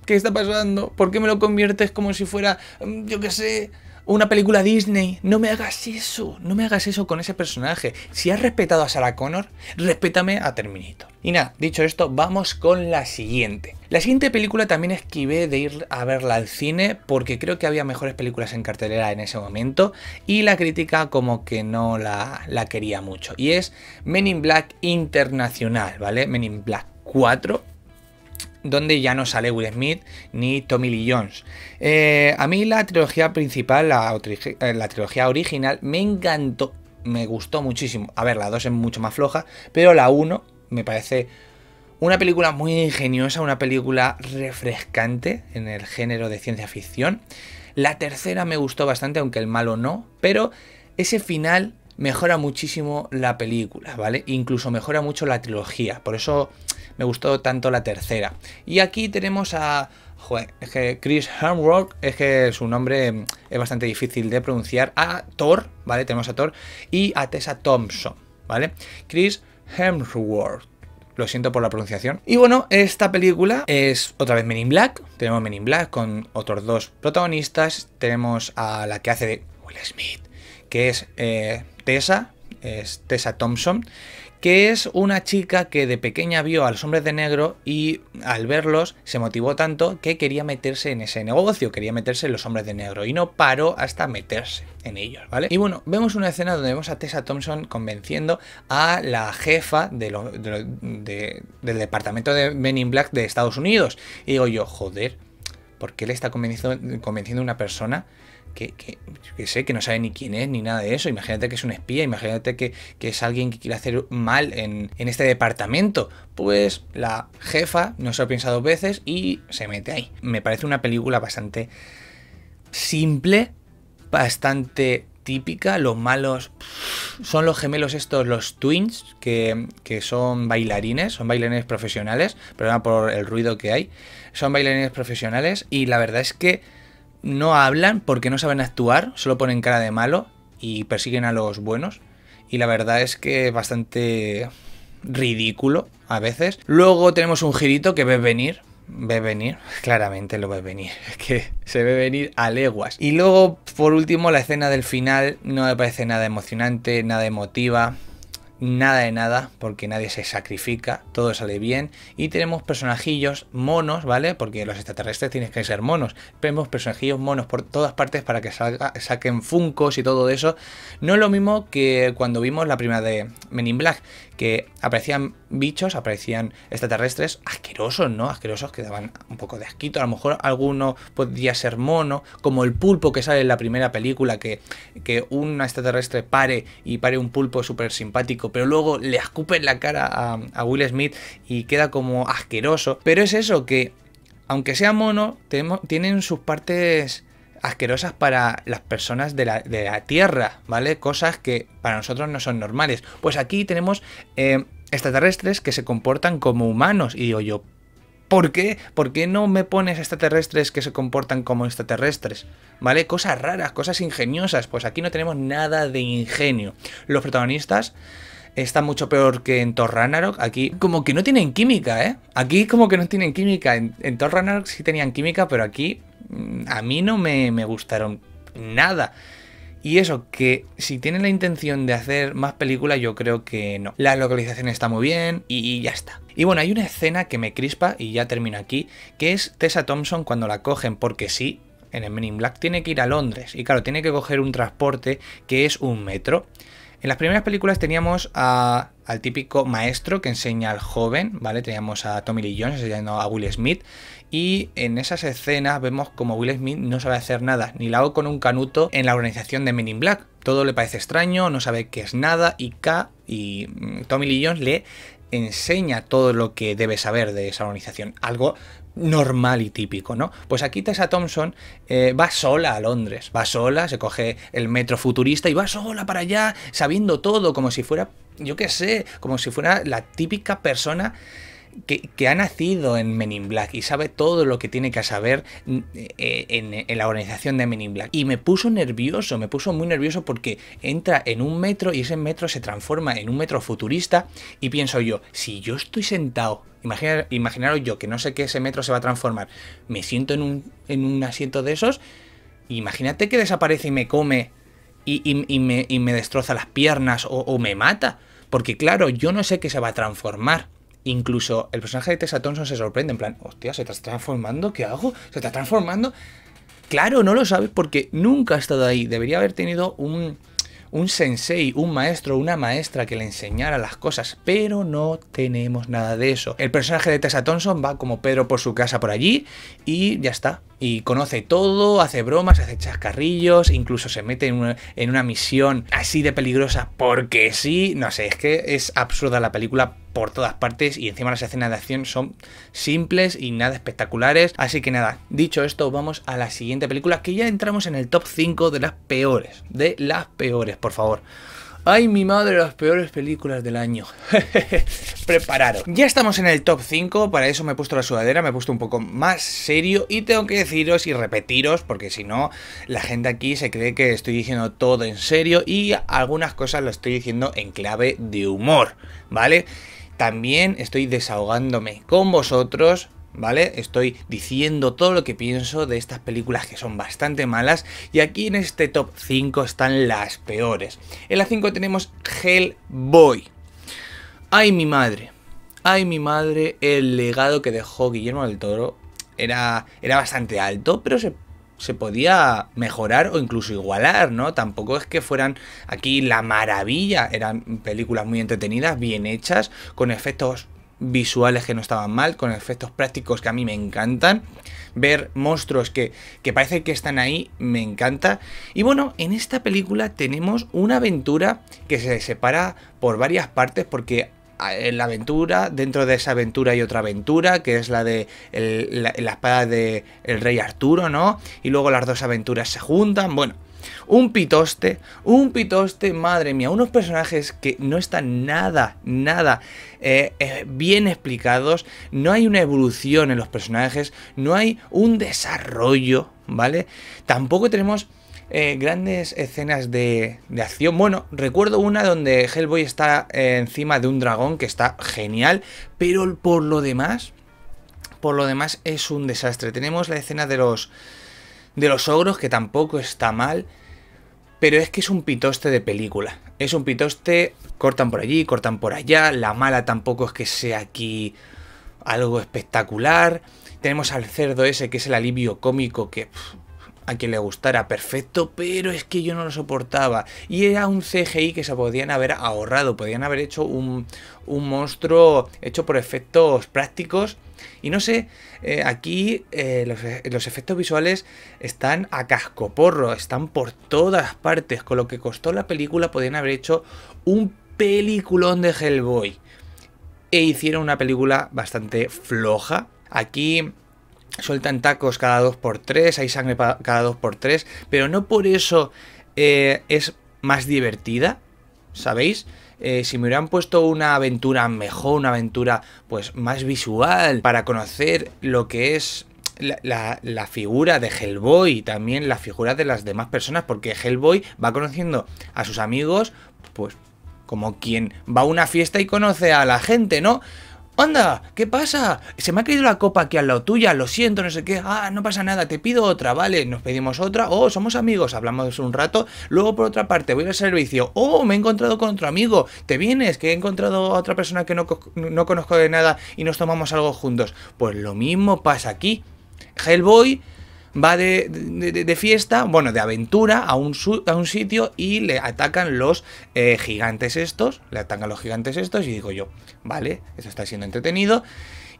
¿Qué está pasando? ¿Por qué me lo conviertes como si fuera, mm, yo qué sé, una película Disney. No me hagas eso, no me hagas eso con ese personaje. Si has respetado a Sarah Connor, respétame a Terminito. Y nada, dicho esto, vamos con la siguiente. La siguiente película también esquivé de ir a verla al cine porque creo que había mejores películas en cartelera en ese momento y la crítica como que no la, la quería mucho. Y es Men in Black Internacional, ¿vale? Men in Black 4 donde ya no sale Will Smith ni Tommy Lee Jones. Eh, a mí la trilogía principal, la, eh, la trilogía original, me encantó, me gustó muchísimo. A ver, la 2 es mucho más floja, pero la 1 me parece una película muy ingeniosa, una película refrescante en el género de ciencia ficción. La tercera me gustó bastante, aunque el malo no, pero ese final mejora muchísimo la película, ¿vale? Incluso mejora mucho la trilogía. Por eso me gustó tanto la tercera. Y aquí tenemos a... Chris Hemsworth, es que su nombre mm, es bastante difícil de pronunciar. A Thor, ¿vale? Tenemos a Thor. Y a Tessa Thompson, ¿vale? Chris Hemsworth. Lo siento por la pronunciación. Y bueno, esta película es otra vez Men in Black. Tenemos Men in Black con otros dos protagonistas. Tenemos a la que hace de Will Smith, que es eh, Tessa, es Tessa Thompson que es una chica que de pequeña vio a los hombres de negro y al verlos se motivó tanto que quería meterse en ese negocio, quería meterse en los hombres de negro y no paró hasta meterse en ellos, ¿vale? Y bueno, vemos una escena donde vemos a Tessa Thompson convenciendo a la jefa del departamento de Men in Black de Estados Unidos. Y digo yo, joder, ¿por qué le está convenciendo a una persona que, que, sé, que no sabe ni quién es ni nada de eso. Imagínate que es un espía, imagínate que, es alguien que quiere hacer mal en, este departamento. Pues la jefa no se lo pensado dos veces y se mete ahí. Me parece una película bastante simple, bastante típica. Los malos son los gemelos estos, los twins, que, que son bailarines, son bailarines profesionales, perdona por el ruido que hay, son bailarines profesionales y la verdad es que no hablan porque no saben actuar, solo ponen cara de malo y persiguen a los buenos. Y la verdad es que es bastante ridículo a veces. Luego tenemos un girito que ve venir. ve venir, [LAUGHS] claramente lo ve venir, [LAUGHS] que se ve venir a leguas. Y luego, por último, la escena del final no me parece nada emocionante, nada emotiva nada de nada porque nadie se sacrifica, todo sale bien y tenemos personajillos monos, ¿vale? Porque los extraterrestres tienen que ser monos. Vemos personajillos monos por todas partes para que saquen funcos y todo eso. No es lo mismo que cuando vimos la primera de Men in Black, que aparecían bichos, aparecían extraterrestres asquerosos, ¿no? Asquerosos que daban un poco de asquito. A lo mejor alguno podía ser mono, como el pulpo que sale en la primera película, que, que un extraterrestre pare y pare un pulpo súper simpático, pero luego le escupe la cara a, Will Smith y queda como asqueroso. Pero es eso, que aunque sea mono, tienen sus partes asquerosas para las personas de la, Tierra, ¿vale? Cosas que para nosotros no son normales. Pues aquí tenemos eh, extraterrestres que se comportan como humanos. Y digo yo, ¿Por qué? ¿Por qué no me pones extraterrestres que se comportan como extraterrestres? ¿Vale? Cosas raras, cosas ingeniosas. Pues aquí no tenemos nada de ingenio. Los protagonistas están mucho peor que en Thor Aquí como que no tienen química, ¿eh? Aquí como que no tienen química. En, en Thor sí tenían química, pero aquí a mí no me, gustaron nada. Y eso, que si tienen la intención de hacer más películas, yo creo que no. La localización está muy bien y, ya está. Y bueno, hay una escena que me crispa, y ya termino aquí, que es Tessa Thompson cuando la cogen, porque sí, en el Men in Black tiene que ir a Londres. Y claro, tiene que coger un transporte que es un metro. En las primeras películas teníamos al típico maestro que enseña al joven, ¿vale? Teníamos a Tommy Lee Jones enseñando a Will Smith y en esas escenas vemos como Will Smith no sabe hacer nada, ni la O con un canuto en la organización de Men in Black. Todo le parece extraño, no sabe qué es nada y K y mm, Tommy Lee Jones le enseña todo lo que debe saber de esa organización, algo normal y típico, ¿no? Pues aquí Tessa Thompson eh, va sola a Londres, va sola, se coge el metro futurista y va sola para allá, sabiendo todo, como si fuera, yo qué sé, como si fuera la típica persona que, ha nacido en Men Black y sabe todo lo que tiene que saber mm, eh, en, la organización de Menin Black. Y me puso nervioso, me puso muy nervioso porque entra en un metro y ese metro se transforma en un metro futurista y pienso yo, si yo estoy sentado, imaginar imaginaros yo que no sé qué ese metro se va a transformar, me siento en un, asiento de esos, imagínate que desaparece y me come y, me, destroza las piernas o, o me mata. Porque claro, yo no sé qué se va a transformar. Incluso el personaje de Tessa Thompson se sorprende, en plan, hostia, ¿se está transformando? ¿Qué hago? ¿Se está transformando? Claro, no lo sabes porque nunca ha estado ahí. Debería haber tenido un, sensei, un maestro, una maestra que le enseñara las cosas, pero no tenemos nada de eso. El personaje de Tessa Thompson va como Pedro por su casa por allí y ya está y conoce todo, hace bromas, hace chascarrillos, incluso se mete en una, misión así de peligrosa porque sí, no sé, es que es absurda la película por todas partes y encima las escenas de acción son simples y nada espectaculares, así que nada, dicho esto vamos a la siguiente película que ya entramos en el top 5 de las peores, de las peores, por favor. Ay, mi madre, las peores películas del año. [LAUGHS] ¡Prepararos! Ya estamos en el top 5, para eso me he puesto la sudadera, me he puesto un poco más serio y tengo que deciros y repetiros, porque si no, la gente aquí se cree que estoy diciendo todo en serio y algunas cosas lo estoy diciendo en clave de humor, ¿vale? También estoy desahogándome con vosotros ¿vale? Estoy diciendo todo lo que pienso de estas películas que son bastante malas y aquí en este top 5 están las peores. En la 5 tenemos Hellboy. Ay, mi madre. Ay, mi madre, el legado que dejó Guillermo del Toro era, era bastante alto, pero se se podía mejorar o incluso igualar, ¿no? Tampoco es que fueran aquí la maravilla, eran películas muy entretenidas, bien hechas, con efectos visuales que no estaban mal, con efectos prácticos que a mí me encantan. Ver monstruos que, parece que están ahí, me encanta. Y bueno, en esta película tenemos una aventura que se separa por varias partes porque ah, en eh, la aventura, dentro de esa aventura hay otra aventura, que es la de la, espada de rey Arturo, ¿no? Y luego las dos aventuras se juntan, bueno, un pitoste, un pitoste, madre mía, unos personajes que no están nada, nada eh, eh, bien explicados, no hay una evolución en los personajes, no hay un desarrollo, ¿vale? Tampoco tenemos... Eh, grandes escenas de, acción. Bueno, recuerdo una donde Hellboy está encima de un dragón que está genial, pero por lo demás, por lo demás es un desastre. Tenemos la escena de los de los ogros, que tampoco está mal, pero es que es un pitoste de película. Es un pitoste, cortan por allí, cortan por allá, la mala tampoco es que sea aquí algo espectacular. Tenemos al cerdo ese que es el alivio cómico que a quien le gustara perfecto, pero es que yo no lo soportaba. Y era un CGI que se podían haber ahorrado, podían haber hecho un, un monstruo hecho por efectos prácticos y no sé, eh, aquí eh, e, los, efectos visuales están a cascoporro, están por todas partes. Con lo que costó la película, podían haber hecho un peliculón de Hellboy. E hicieron una película bastante floja. Aquí sueltan tacos cada 2x3, hay sangre cada 2x3, pero no por eso eh, es más divertida, ¿sabéis? Eh, si me hubieran puesto una aventura mejor, una aventura pues más visual, para conocer lo que es la, la, la, figura de Hellboy y también la figura de las demás personas, porque Hellboy va conociendo a sus amigos, pues como quien va a una fiesta y conoce a la gente, ¿no? ¡Anda! ¿Qué pasa? Se me ha caído la copa aquí al lado tuya, lo siento, no sé qué. Ah, no pasa nada, te pido otra, vale. Nos pedimos otra. Oh, somos amigos, hablamos un rato. Luego, por otra parte, voy al servicio. Oh, me he encontrado con otro amigo. ¿Te vienes? Que he encontrado a otra persona que no, no conozco de nada y nos tomamos algo juntos. Pues lo mismo pasa aquí. Hellboy va de, fiesta, bueno, de aventura a un, a un sitio y le atacan los eh, gigantes estos, le atacan los gigantes estos y digo yo, vale, eso está siendo entretenido.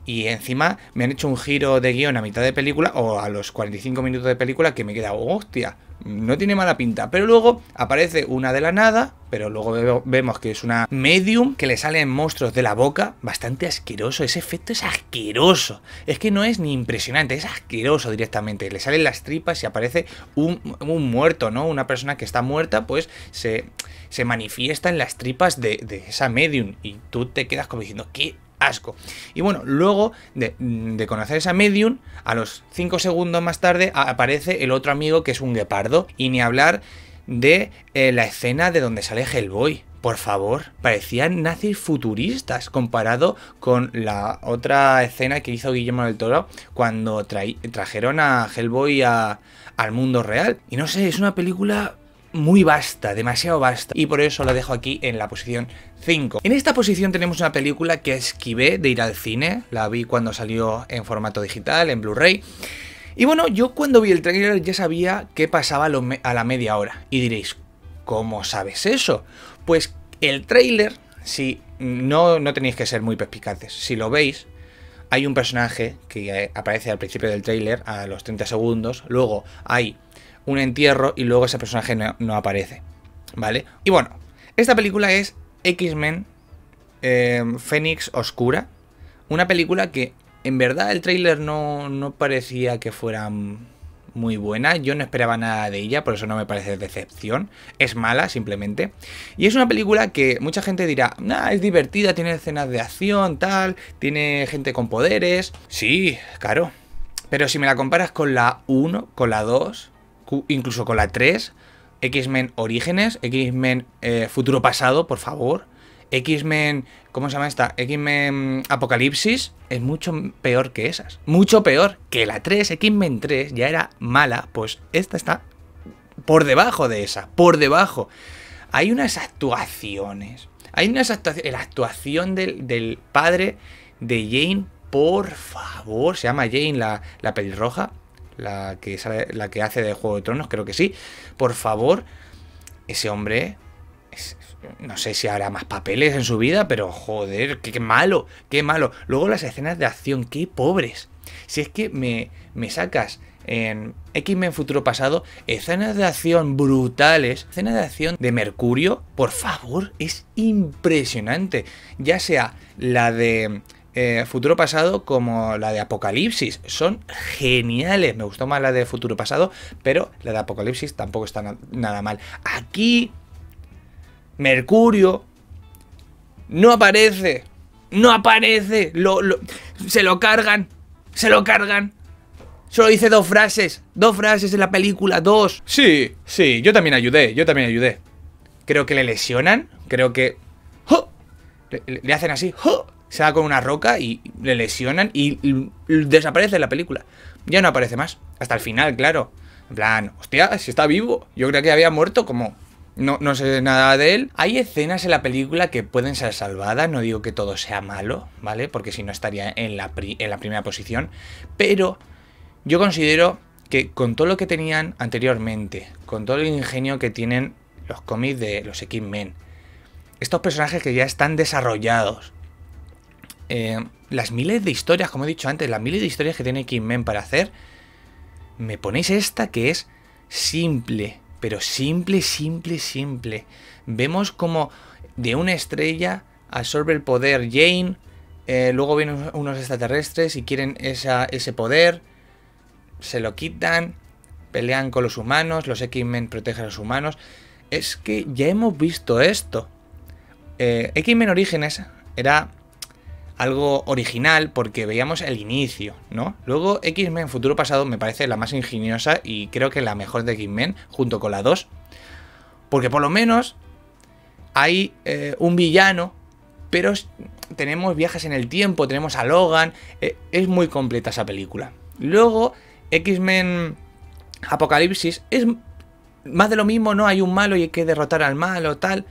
Y encima me han hecho un giro de guión a mitad de película o a los 45 minutos de película que me queda quedado, hostia, no tiene mala pinta. Pero luego aparece una de la nada, pero luego vemos que es una medium que le salen monstruos de la boca, bastante asqueroso. Ese efecto es asqueroso. Es que no es ni impresionante, es asqueroso directamente. Le salen las tripas y aparece un, muerto, ¿no? Una persona que está muerta, pues se, se manifiesta en las tripas de, de esa medium. Y tú te quedas como diciendo, ¿qué asco. Y bueno, luego de, conocer esa medium, a los 5 segundos más tarde aparece el otro amigo que es un guepardo. Y ni hablar de eh, la escena de donde sale Hellboy. Por favor, parecían nazis futuristas comparado con la otra escena que hizo Guillermo del Toro cuando trajeron a Hellboy al mundo real. Y no sé, es una película muy vasta, demasiado vasta. Y por eso lo dejo aquí en la posición 5. En esta posición tenemos una película que esquivé de ir al cine. La vi cuando salió en formato digital, en Blu-ray. Y bueno, yo cuando vi el trailer ya sabía que pasaba a la media hora. Y diréis, ¿cómo sabes eso? Pues el trailer, si no, no tenéis que ser muy perspicaces, si lo veis, hay un personaje que aparece al principio del tráiler a los 30 segundos, luego hay un entierro y luego ese personaje no, aparece. ¿Vale? Y bueno, esta película es X-Men em, Fénix Oscura. Una película que en verdad el trailer no, parecía que fuera muy buena. Yo no esperaba nada de ella, por eso no me parece decepción. Es mala, simplemente. Y es una película que mucha gente dirá, es divertida, tiene escenas de acción, tal, tiene gente con poderes. Sí, claro. Pero si me la comparas con la 1, con la 2, incluso con la 3, X-Men Orígenes, X-Men eh, Futuro Pasado, por favor. X-Men, ¿cómo se llama esta? X-Men Apocalipsis es mucho peor que esas. Mucho peor que la 3, X-Men 3 ya era mala, pues esta está por debajo de esa, por debajo. Hay unas actuaciones. Hay unas actuaciones. La actuación del, padre de Jane, por favor, se llama Jane la, la pelirroja la que, la que hace de Juego de Tronos, creo que sí. Por favor, ese hombre, no sé si habrá más papeles en su vida, pero joder, qué, malo, qué malo. Luego las escenas de acción, qué pobres. Si es que me, me sacas en X-Men Futuro Pasado, escenas de acción brutales, escenas de acción de Mercurio, por favor, es impresionante. Ya sea la de eh, Futuro Pasado como la de Apocalipsis. Son geniales. Me gustó más la de Futuro Pasado, pero la de Apocalipsis tampoco está nada mal. Aquí, Mercurio no aparece. No aparece. Lo, se lo cargan. Se lo cargan. Solo hice dos frases. Dos frases en la película. Dos. Sí, sí. Yo también ayudé. Yo también ayudé. Creo que le lesionan. Creo que... Le, hacen así se da con una roca y le lesionan y desaparece la película. Ya no aparece más. Hasta el final, claro. En plan, hostia, si está vivo. Yo creo que había muerto como... No, no sé nada de él. Hay escenas en la película que pueden ser salvadas, no digo que todo sea malo, ¿vale? Porque si no estaría en la, en la primera posición. Pero yo considero que con todo lo que tenían anteriormente, con todo el ingenio que tienen los cómics de los X-Men, estos personajes que ya están desarrollados, eh, las miles de historias, como he dicho antes, las miles de historias que tiene x Men para hacer, me ponéis esta que es simple, pero simple, simple, simple. Vemos como de una estrella absorbe el poder Jane, eh, luego vienen unos extraterrestres y quieren ese poder, se lo quitan, pelean con los humanos, los X-Men protegen a los humanos. Es que ya hemos visto esto. X-Men eh, Orígenes era algo original porque veíamos el inicio, ¿no? Luego X-Men Futuro Pasado me parece la más ingeniosa y creo que la mejor de X-Men junto con la 2. Porque por lo menos hay eh, un villano, pero tenemos viajes en el tiempo, tenemos a Logan, eh, es muy completa esa película. Luego X-Men Apocalipsis es más de lo mismo, ¿no? Hay un malo y hay que derrotar al malo, tal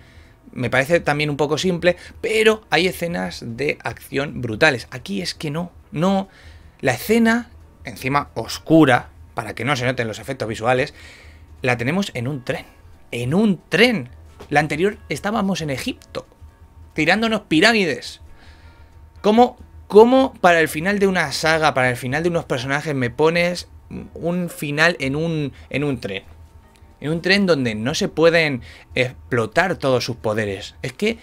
me parece también un poco simple, pero hay escenas de acción brutales. Aquí es que no, no. La escena, encima oscura, para que no se noten los efectos visuales, la tenemos en un tren. En un tren. La anterior estábamos en Egipto, tirándonos pirámides. ¿Cómo, cómo para el final de una saga, para el final de unos personajes, me pones un final en un, en un tren? en un tren donde no se pueden explotar todos sus poderes. Es que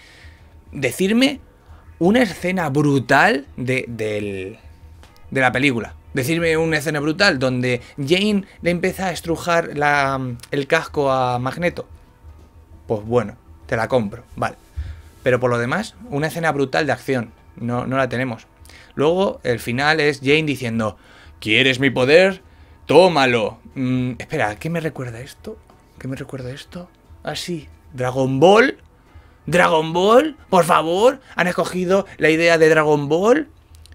decirme una escena brutal de, la película. Decirme una escena brutal donde Jane le empieza a estrujar el casco a Magneto. Pues bueno, te la compro, vale. Pero por lo demás, una escena brutal de acción. No, la tenemos. Luego, el final es Jane diciendo, ¿quieres mi poder? Tómalo. Mm, espera, ¿qué me recuerda esto? ¿Qué me recuerda esto? Así, ah, sí, Dragon Ball. Dragon Ball, por favor, han escogido la idea de Dragon Ball.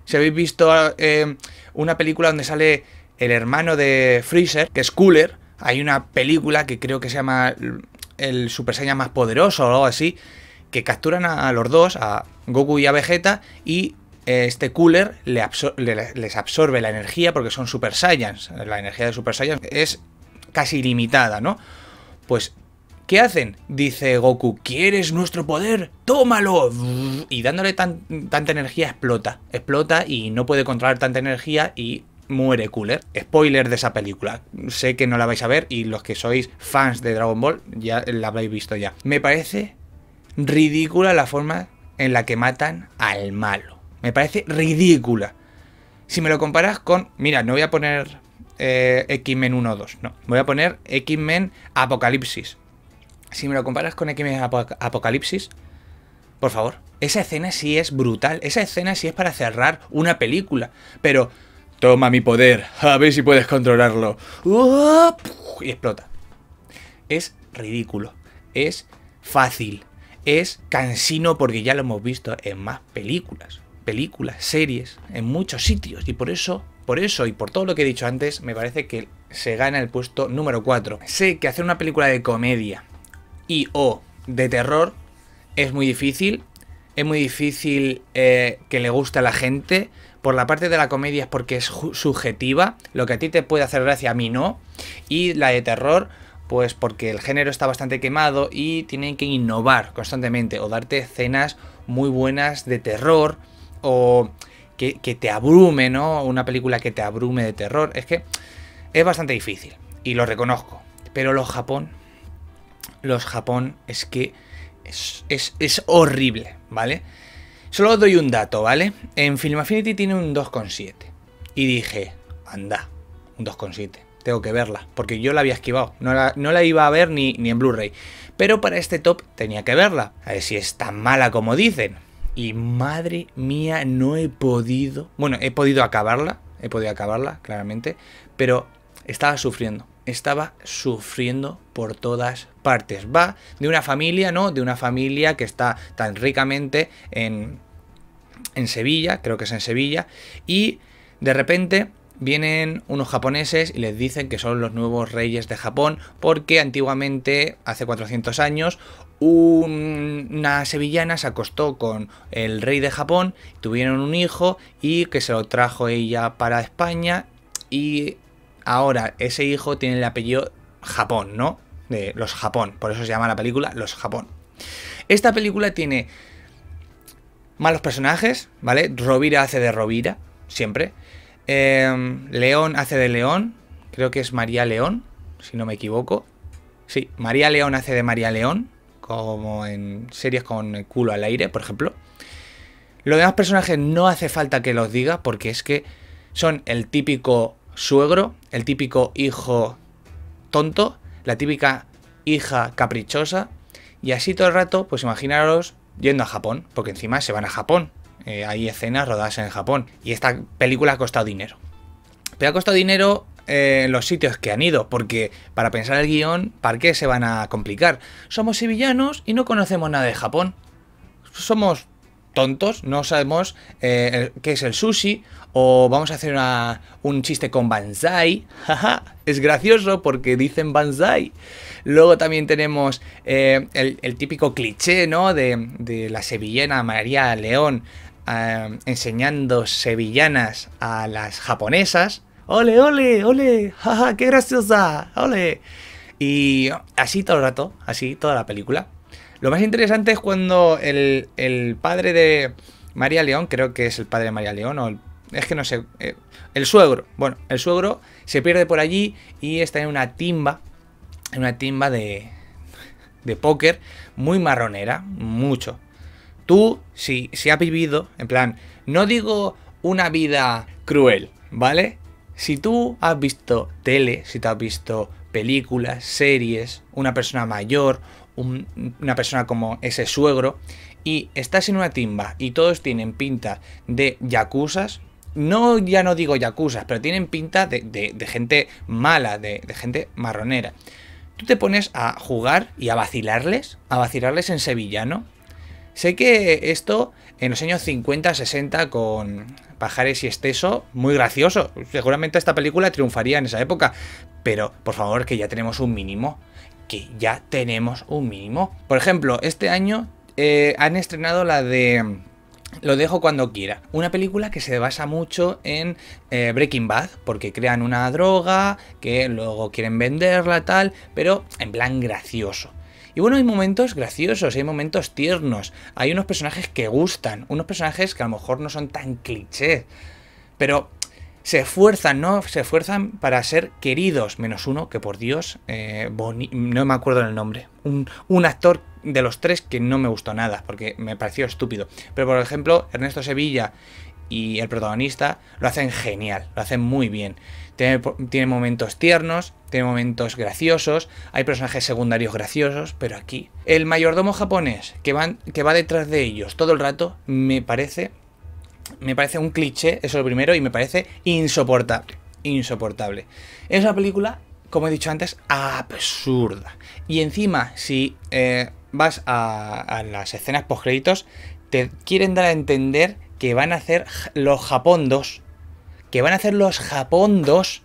Si habéis visto eh, una película donde sale el hermano de Freezer, que es Cooler, hay una película que creo que se llama El Super Saiyan más poderoso o algo así, que capturan a, los dos, a Goku y a Vegeta, y eh, este Cooler les absorbe la energía porque son Super Saiyans. La energía de Super Saiyan es casi ilimitada, ¿no? Pues, ¿qué hacen? Dice Goku, ¿quieres nuestro poder? ¡Tómalo! Y dándole tanta energía explota. Explota y no puede controlar tanta energía y muere Cooler. Spoiler de esa película. Sé que no la vais a ver y los que sois fans de Dragon Ball ya la habréis visto ya. Me parece ridícula la forma en la que matan al malo. Me parece ridícula. Si me lo comparas con... Mira, no voy a poner eh, X-Men 1 2, no. Voy a poner X-Men Apocalipsis. Si me lo comparas con X-Men Apocalipsis, por favor, esa escena sí es brutal. Esa escena sí es para cerrar una película. Pero, toma mi poder, a ver si puedes controlarlo. ¡Oh! Y explota. Es ridículo. Es fácil. Es cansino porque ya lo hemos visto en más películas. Películas, series, en muchos sitios. Y por eso por eso y por todo lo que he dicho antes, me parece que se gana el puesto número 4. Sé que hacer una película de comedia y o de terror es muy difícil. Es muy difícil eh, que le guste a la gente. Por la parte de la comedia es porque es subjetiva. Lo que a ti te puede hacer gracia, a mí no. Y la de terror, pues porque el género está bastante quemado y tienen que innovar constantemente. O darte escenas muy buenas de terror. O que, te abrume, ¿no? Una película que te abrume de terror. Es que es bastante difícil, y lo reconozco. Pero los Japón, los Japón es que es, horrible, ¿vale? Solo os doy un dato, ¿vale? En Film Affinity tiene un 2,7. Y dije, anda, un 2,7. Tengo que verla, porque yo la había esquivado. No la, iba a ver ni, ni en Blu-ray. Pero para este top tenía que verla. A ver si es tan mala como dicen. Y madre mía, no he podido. Bueno, he podido acabarla. He podido acabarla, claramente. Pero estaba sufriendo. Estaba sufriendo por todas partes. Va de una familia, ¿no? De una familia que está tan ricamente en, Sevilla, creo que es en Sevilla. Y de repente vienen unos japoneses y les dicen que son los nuevos reyes de Japón porque antiguamente, hace 400 años, una sevillana se acostó con el rey de Japón, tuvieron un hijo y que se lo trajo ella para España y ahora ese hijo tiene el apellido Japón, ¿no? De los Japón, por eso se llama la película Los Japón. Esta película tiene malos personajes, ¿vale? Rovira hace de Rovira, siempre. Em, León hace de León, creo que es María León, si no me equivoco. Sí, María León hace de María León, como en series con el culo al aire, por ejemplo. Los demás personajes no hace falta que los diga porque es que son el típico suegro, el típico hijo tonto, la típica hija caprichosa y así todo el rato, pues imaginaros yendo a Japón, porque encima se van a Japón. Eh, hay escenas rodadas en Japón y esta película ha costado dinero. Pero ha costado dinero eh, los sitios que han ido, porque para pensar el guión, ¿para qué se van a complicar? Somos sevillanos y no conocemos nada de Japón. Somos tontos, no sabemos eh, qué es el sushi, o vamos a hacer un chiste con Banzai. [LAUGHS] es gracioso porque dicen Banzai. Luego también tenemos eh, el, típico cliché, ¿no? De, la sevillana María León enseñando sevillanas a las japonesas ole, ole, ole, jaja, qué graciosa, ole. Y así todo el rato, así toda la película. Lo más interesante es cuando el, padre de María León, creo que es el padre de María León, o el, es que no sé, eh, el suegro, bueno, el suegro se pierde por allí y está en una timba, en una timba de, de póker muy marronera, mucho. Tú, si, si has vivido, en plan, no digo una vida cruel, ¿vale? Si tú has visto tele, si te has visto películas, series, una persona mayor, una persona como ese suegro, y estás en una timba y todos tienen pinta de yacuzas, no ya no digo yacuzas, pero tienen pinta de, gente mala, de, de gente marronera. Tú te pones a jugar y a vacilarles, a vacilarles en sevillano. Sé que esto en los años 50, 60 con Pajares y Esteso, muy gracioso. Seguramente esta película triunfaría en esa época, pero por favor que ya tenemos un mínimo, que ya tenemos un mínimo. Por ejemplo, este año eh, han estrenado la de... Lo dejo cuando quiera. Una película que se basa mucho en eh, Breaking Bad, porque crean una droga, que luego quieren venderla, tal, pero en plan gracioso. Y bueno, hay momentos graciosos, hay momentos tiernos, hay unos personajes que gustan, unos personajes que a lo mejor no son tan clichés, pero se esfuerzan, ¿no? Se esfuerzan para ser queridos, menos uno que por Dios, eh, no me acuerdo el nombre, un, un actor de los tres que no me gustó nada, porque me pareció estúpido. Pero por ejemplo, Ernesto Sevilla y el protagonista lo hacen genial, lo hacen muy bien. Tiene, momentos tiernos, tiene momentos graciosos, hay personajes secundarios graciosos, pero aquí. El mayordomo japonés que, van, que va detrás de ellos todo el rato me parece. Me parece un cliché, eso es lo primero, y me parece insoportable. Insoportable. Es una película, como he dicho antes, absurda. Y encima, si eh, vas a, las escenas post créditos te quieren dar a entender que van a hacer los Japón 2 que van a hacer los japón 2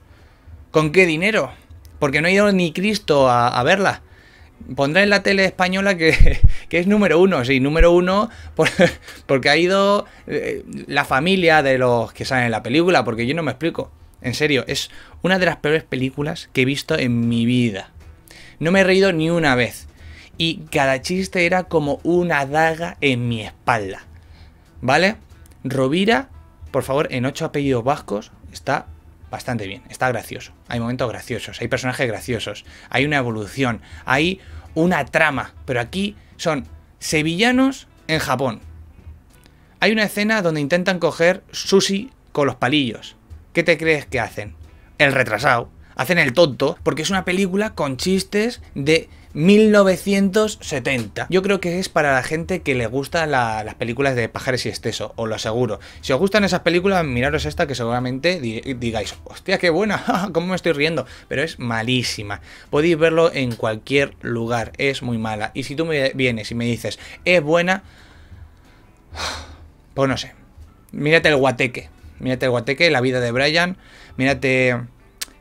¿Con qué dinero? Porque no ha ido ni Cristo a, verla. Pondrá en la tele española que, [LAUGHS] que es número uno, sí, número uno, [LAUGHS] porque ha ido eh, la familia de los que salen en la película, porque yo no me explico. En serio, es una de las peores películas que he visto en mi vida. No me he reído ni una vez. Y cada chiste era como una daga en mi espalda. ¿Vale? Rovira por favor, en ocho apellidos vascos está bastante bien, está gracioso. Hay momentos graciosos, hay personajes graciosos, hay una evolución, hay una trama, pero aquí son sevillanos en Japón. Hay una escena donde intentan coger sushi con los palillos. ¿Qué te crees que hacen? El retrasado. Hacen el tonto, porque es una película con chistes de 1970. Yo creo que es para la gente que le gustan las películas de Pajares y Esteso, os lo aseguro. Si os gustan esas películas, miraros esta que seguramente digáis, hostia, qué buena, [LAUGHS] cómo me estoy riendo, pero es malísima. Podéis verlo en cualquier lugar, es muy mala. Y si tú me vienes y me dices, es buena, [SIGHS] pues no sé. Mírate el guateque, mírate el guateque, la vida de Brian, mírate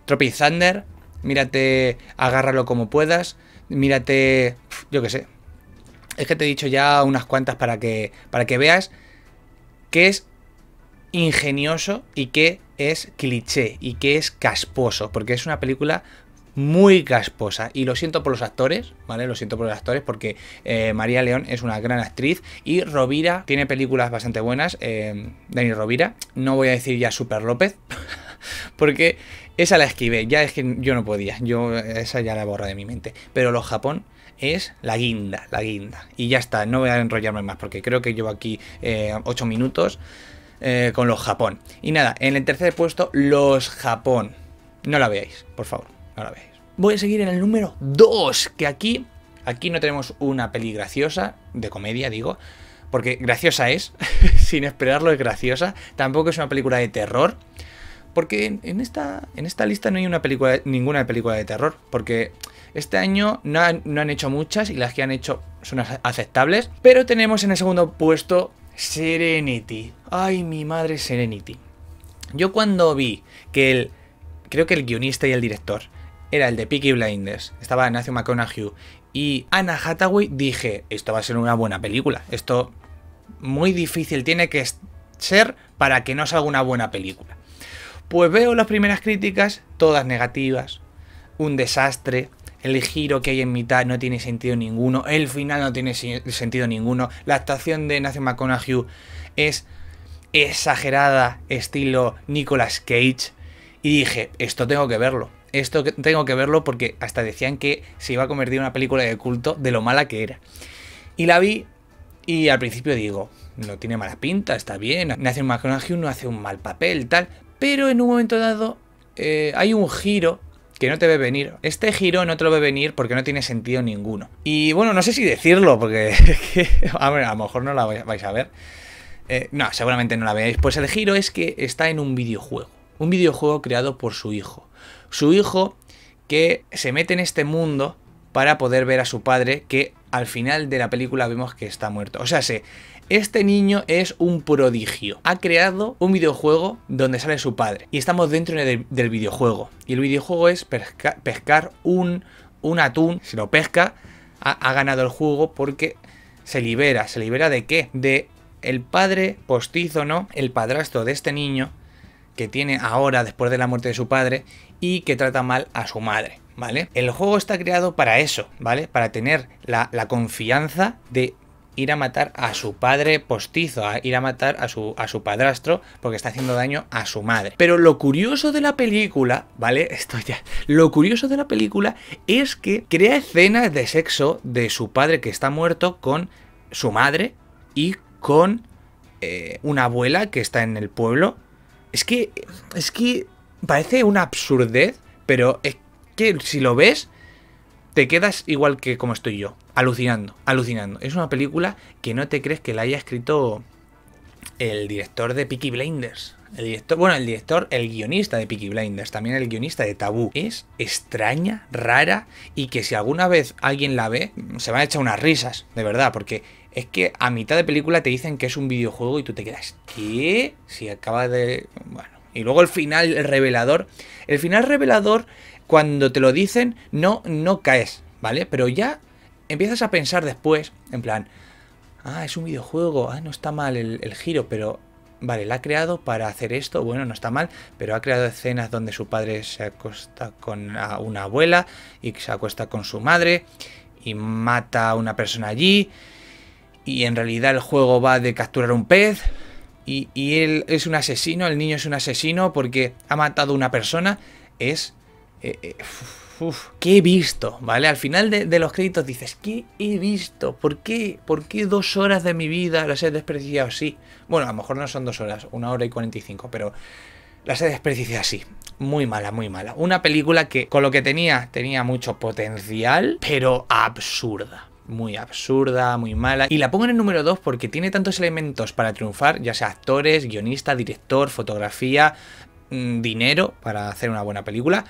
Tropic Thunder, mírate agárralo como puedas mírate, yo qué sé. Es que te he dicho ya unas cuantas para que, para que veas qué es ingenioso y qué es cliché y qué es casposo, porque es una película muy casposa. Y lo siento por los actores, ¿vale? Lo siento por los actores porque eh, María León es una gran actriz y Rovira tiene películas bastante buenas. Eh, Dani Rovira, no voy a decir ya Super López, [LAUGHS] porque esa la esquivé, ya es que yo no podía, yo esa ya la borra de mi mente. Pero los Japón es la guinda, la guinda. Y ya está, no voy a enrollarme más porque creo que llevo aquí 8 eh, minutos eh, con los Japón. Y nada, en el tercer puesto, los Japón. No la veáis, por favor, no la veáis. Voy a seguir en el número 2, que aquí, aquí no tenemos una peli graciosa, de comedia digo, porque graciosa es, [LAUGHS] sin esperarlo es graciosa, tampoco es una película de terror. Porque en, esta, en esta lista no hay una película, ninguna película de terror. Porque este año no han, hecho muchas y las que han hecho son aceptables. Pero tenemos en el segundo puesto Serenity. Ay, mi madre Serenity. Yo cuando vi que el... Creo que el guionista y el director era el de Peaky Blinders. Estaba Nacio McConaughey y Anna Hathaway. Dije, esto va a ser una buena película. Esto muy difícil tiene que ser para que no salga una buena película. Pues veo las primeras críticas, todas negativas. Un desastre, el giro que hay en mitad no tiene sentido ninguno, el final no tiene sentido ninguno, la actuación de Nathan McConaughey es exagerada, estilo Nicolas Cage, y dije, esto tengo que verlo, esto tengo que verlo porque hasta decían que se iba a convertir en una película de culto de lo mala que era. Y la vi y al principio digo, no tiene mala pinta, está bien, Nathan McConaughey no hace un mal papel, tal, pero en un momento dado eh, hay un giro que no te ve venir. Este giro no te lo ve venir porque no tiene sentido ninguno. Y bueno, no sé si decirlo, porque [LAUGHS] a, lo mejor no la vais a ver. Eh, no, seguramente no la veáis. Pues el giro es que está en un videojuego. Un videojuego creado por su hijo. Su hijo que se mete en este mundo para poder ver a su padre que al final de la película vemos que está muerto. O sea, sé, este niño es un prodigio. Ha creado un videojuego donde sale su padre. Y estamos dentro del videojuego. Y el videojuego es pescar un, atún. Si lo pesca, ha, ha ganado el juego porque se libera. ¿Se libera de qué? De el padre postizo, ¿no? El padrastro de este niño que tiene ahora después de la muerte de su padre y que trata mal a su madre. ¿vale? El juego está creado para eso, ¿vale? Para tener la, confianza de ir a matar a su padre postizo, a ir a matar a su, a su padrastro porque está haciendo daño a su madre. Pero lo curioso de la película, ¿vale? [LAUGHS] Esto ya. Lo curioso de la película es que crea escenas de sexo de su padre que está muerto con su madre y con eh, una abuela que está en el pueblo. Es que. Es que parece una absurdez, pero es que si lo ves, te quedas igual que como estoy yo, alucinando, alucinando. Es una película que no te crees que la haya escrito el director de Peaky Blinders. El director, bueno, el director, el guionista de Peaky Blinders, también el guionista de Tabú. Es extraña, rara y que si alguna vez alguien la ve, se van a echar unas risas, de verdad, porque es que a mitad de película te dicen que es un videojuego y tú te quedas, ¿qué? Si acaba de... Bueno. Y luego el final el revelador. El final revelador cuando te lo dicen no, no caes, ¿vale? Pero ya empiezas a pensar después, en plan, ah, es un videojuego, ah, no está mal el, giro, pero vale, la ha creado para hacer esto, bueno, no está mal, pero ha creado escenas donde su padre se acosta con una abuela y se acuesta con su madre y mata a una persona allí y en realidad el juego va de capturar un pez y, y él es un asesino, el niño es un asesino porque ha matado a una persona, es eh, eh, ¿Qué he visto? ¿Vale? Al final de, los créditos dices, ¿qué he visto? ¿Por qué? ¿Por qué dos horas de mi vida las he desperdiciado así? Bueno, a lo mejor no son dos horas, una hora y cuarenta y cinco, pero las he desperdiciado así. Muy mala, muy mala. Una película que con lo que tenía, tenía mucho potencial, pero absurda muy absurda, muy mala. Y la pongo en el número dos porque tiene tantos elementos para triunfar, ya sea actores, guionista, director, fotografía, mm, dinero para hacer una buena película,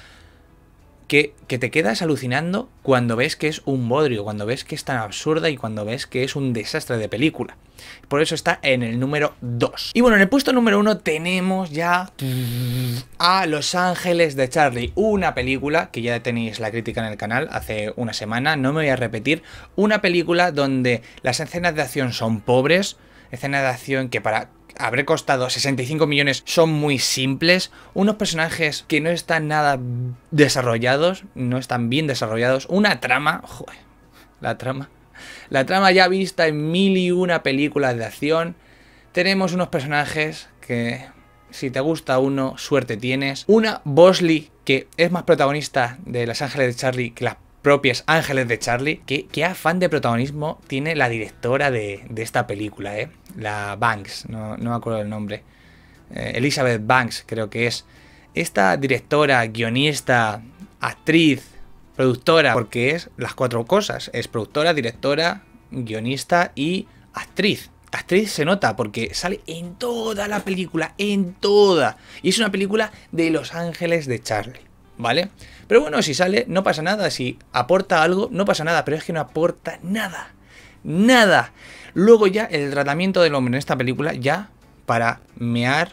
que, te quedas alucinando cuando ves que es un bodrio, cuando ves que es tan absurda y cuando ves que es un desastre de película. Por eso está en el número 2. Y bueno, en el puesto número 1 tenemos ya a Los Ángeles de Charlie, una película que ya tenéis la crítica en el canal hace una semana, no me voy a repetir, una película donde las escenas de acción son pobres, escenas de acción que para habré costado 65 millones son muy simples, unos personajes que no están nada desarrollados, no están bien desarrollados, una trama, la trama, la trama ya vista en mil y una películas de acción, tenemos unos personajes que si te gusta uno, suerte tienes, una Bosley que es más protagonista de Las Ángeles de Charlie que las propias Ángeles de Charlie, que, afán de protagonismo tiene la directora de, de esta película, ¿eh? la Banks, no, me acuerdo el nombre. Eh, Elizabeth Banks creo que es. Esta directora, guionista, actriz, productora, porque es las cuatro cosas. Es productora, directora, guionista y actriz. Actriz se nota porque sale en toda la película, en toda. Y es una película de Los Ángeles de Charlie, ¿vale? Pero bueno, si sale, no pasa nada. Si aporta algo, no pasa nada. Pero es que no aporta nada. Nada. Luego ya el tratamiento del hombre en esta película ya para mear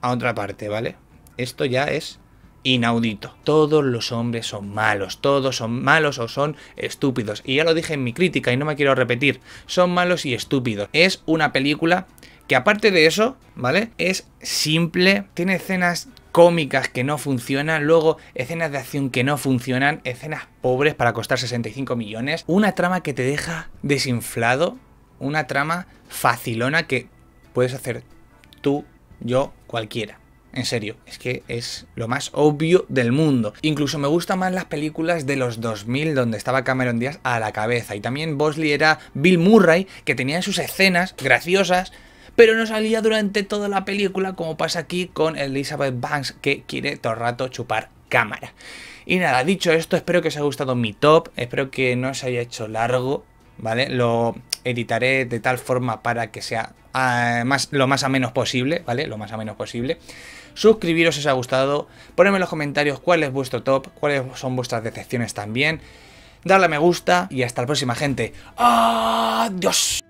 a otra parte, ¿vale? Esto ya es inaudito. Todos los hombres son malos, todos son malos o son estúpidos. Y ya lo dije en mi crítica y no me quiero repetir, son malos y estúpidos. Es una película que aparte de eso, ¿vale? Es simple, tiene escenas cómicas que no funcionan, luego escenas de acción que no funcionan, escenas pobres para costar 65 millones, una trama que te deja desinflado, una trama facilona que puedes hacer tú, yo, cualquiera. En serio, es que es lo más obvio del mundo. Incluso me gustan más las películas de los 2000 donde estaba Cameron Díaz a la cabeza. Y también Bosley era Bill Murray, que tenía sus escenas graciosas, pero no salía durante toda la película como pasa aquí con Elizabeth Banks, que quiere todo el rato chupar cámara. Y nada, dicho esto, espero que os haya gustado mi top, espero que no os haya hecho largo ¿vale? Lo editaré de tal forma para que sea ah, más, lo más a menos posible, ¿vale? Lo más a menos posible. Suscribiros si os ha gustado, ponedme en los comentarios cuál es vuestro top, cuáles son vuestras decepciones también, darle a me gusta y hasta la próxima gente. ¡Adiós!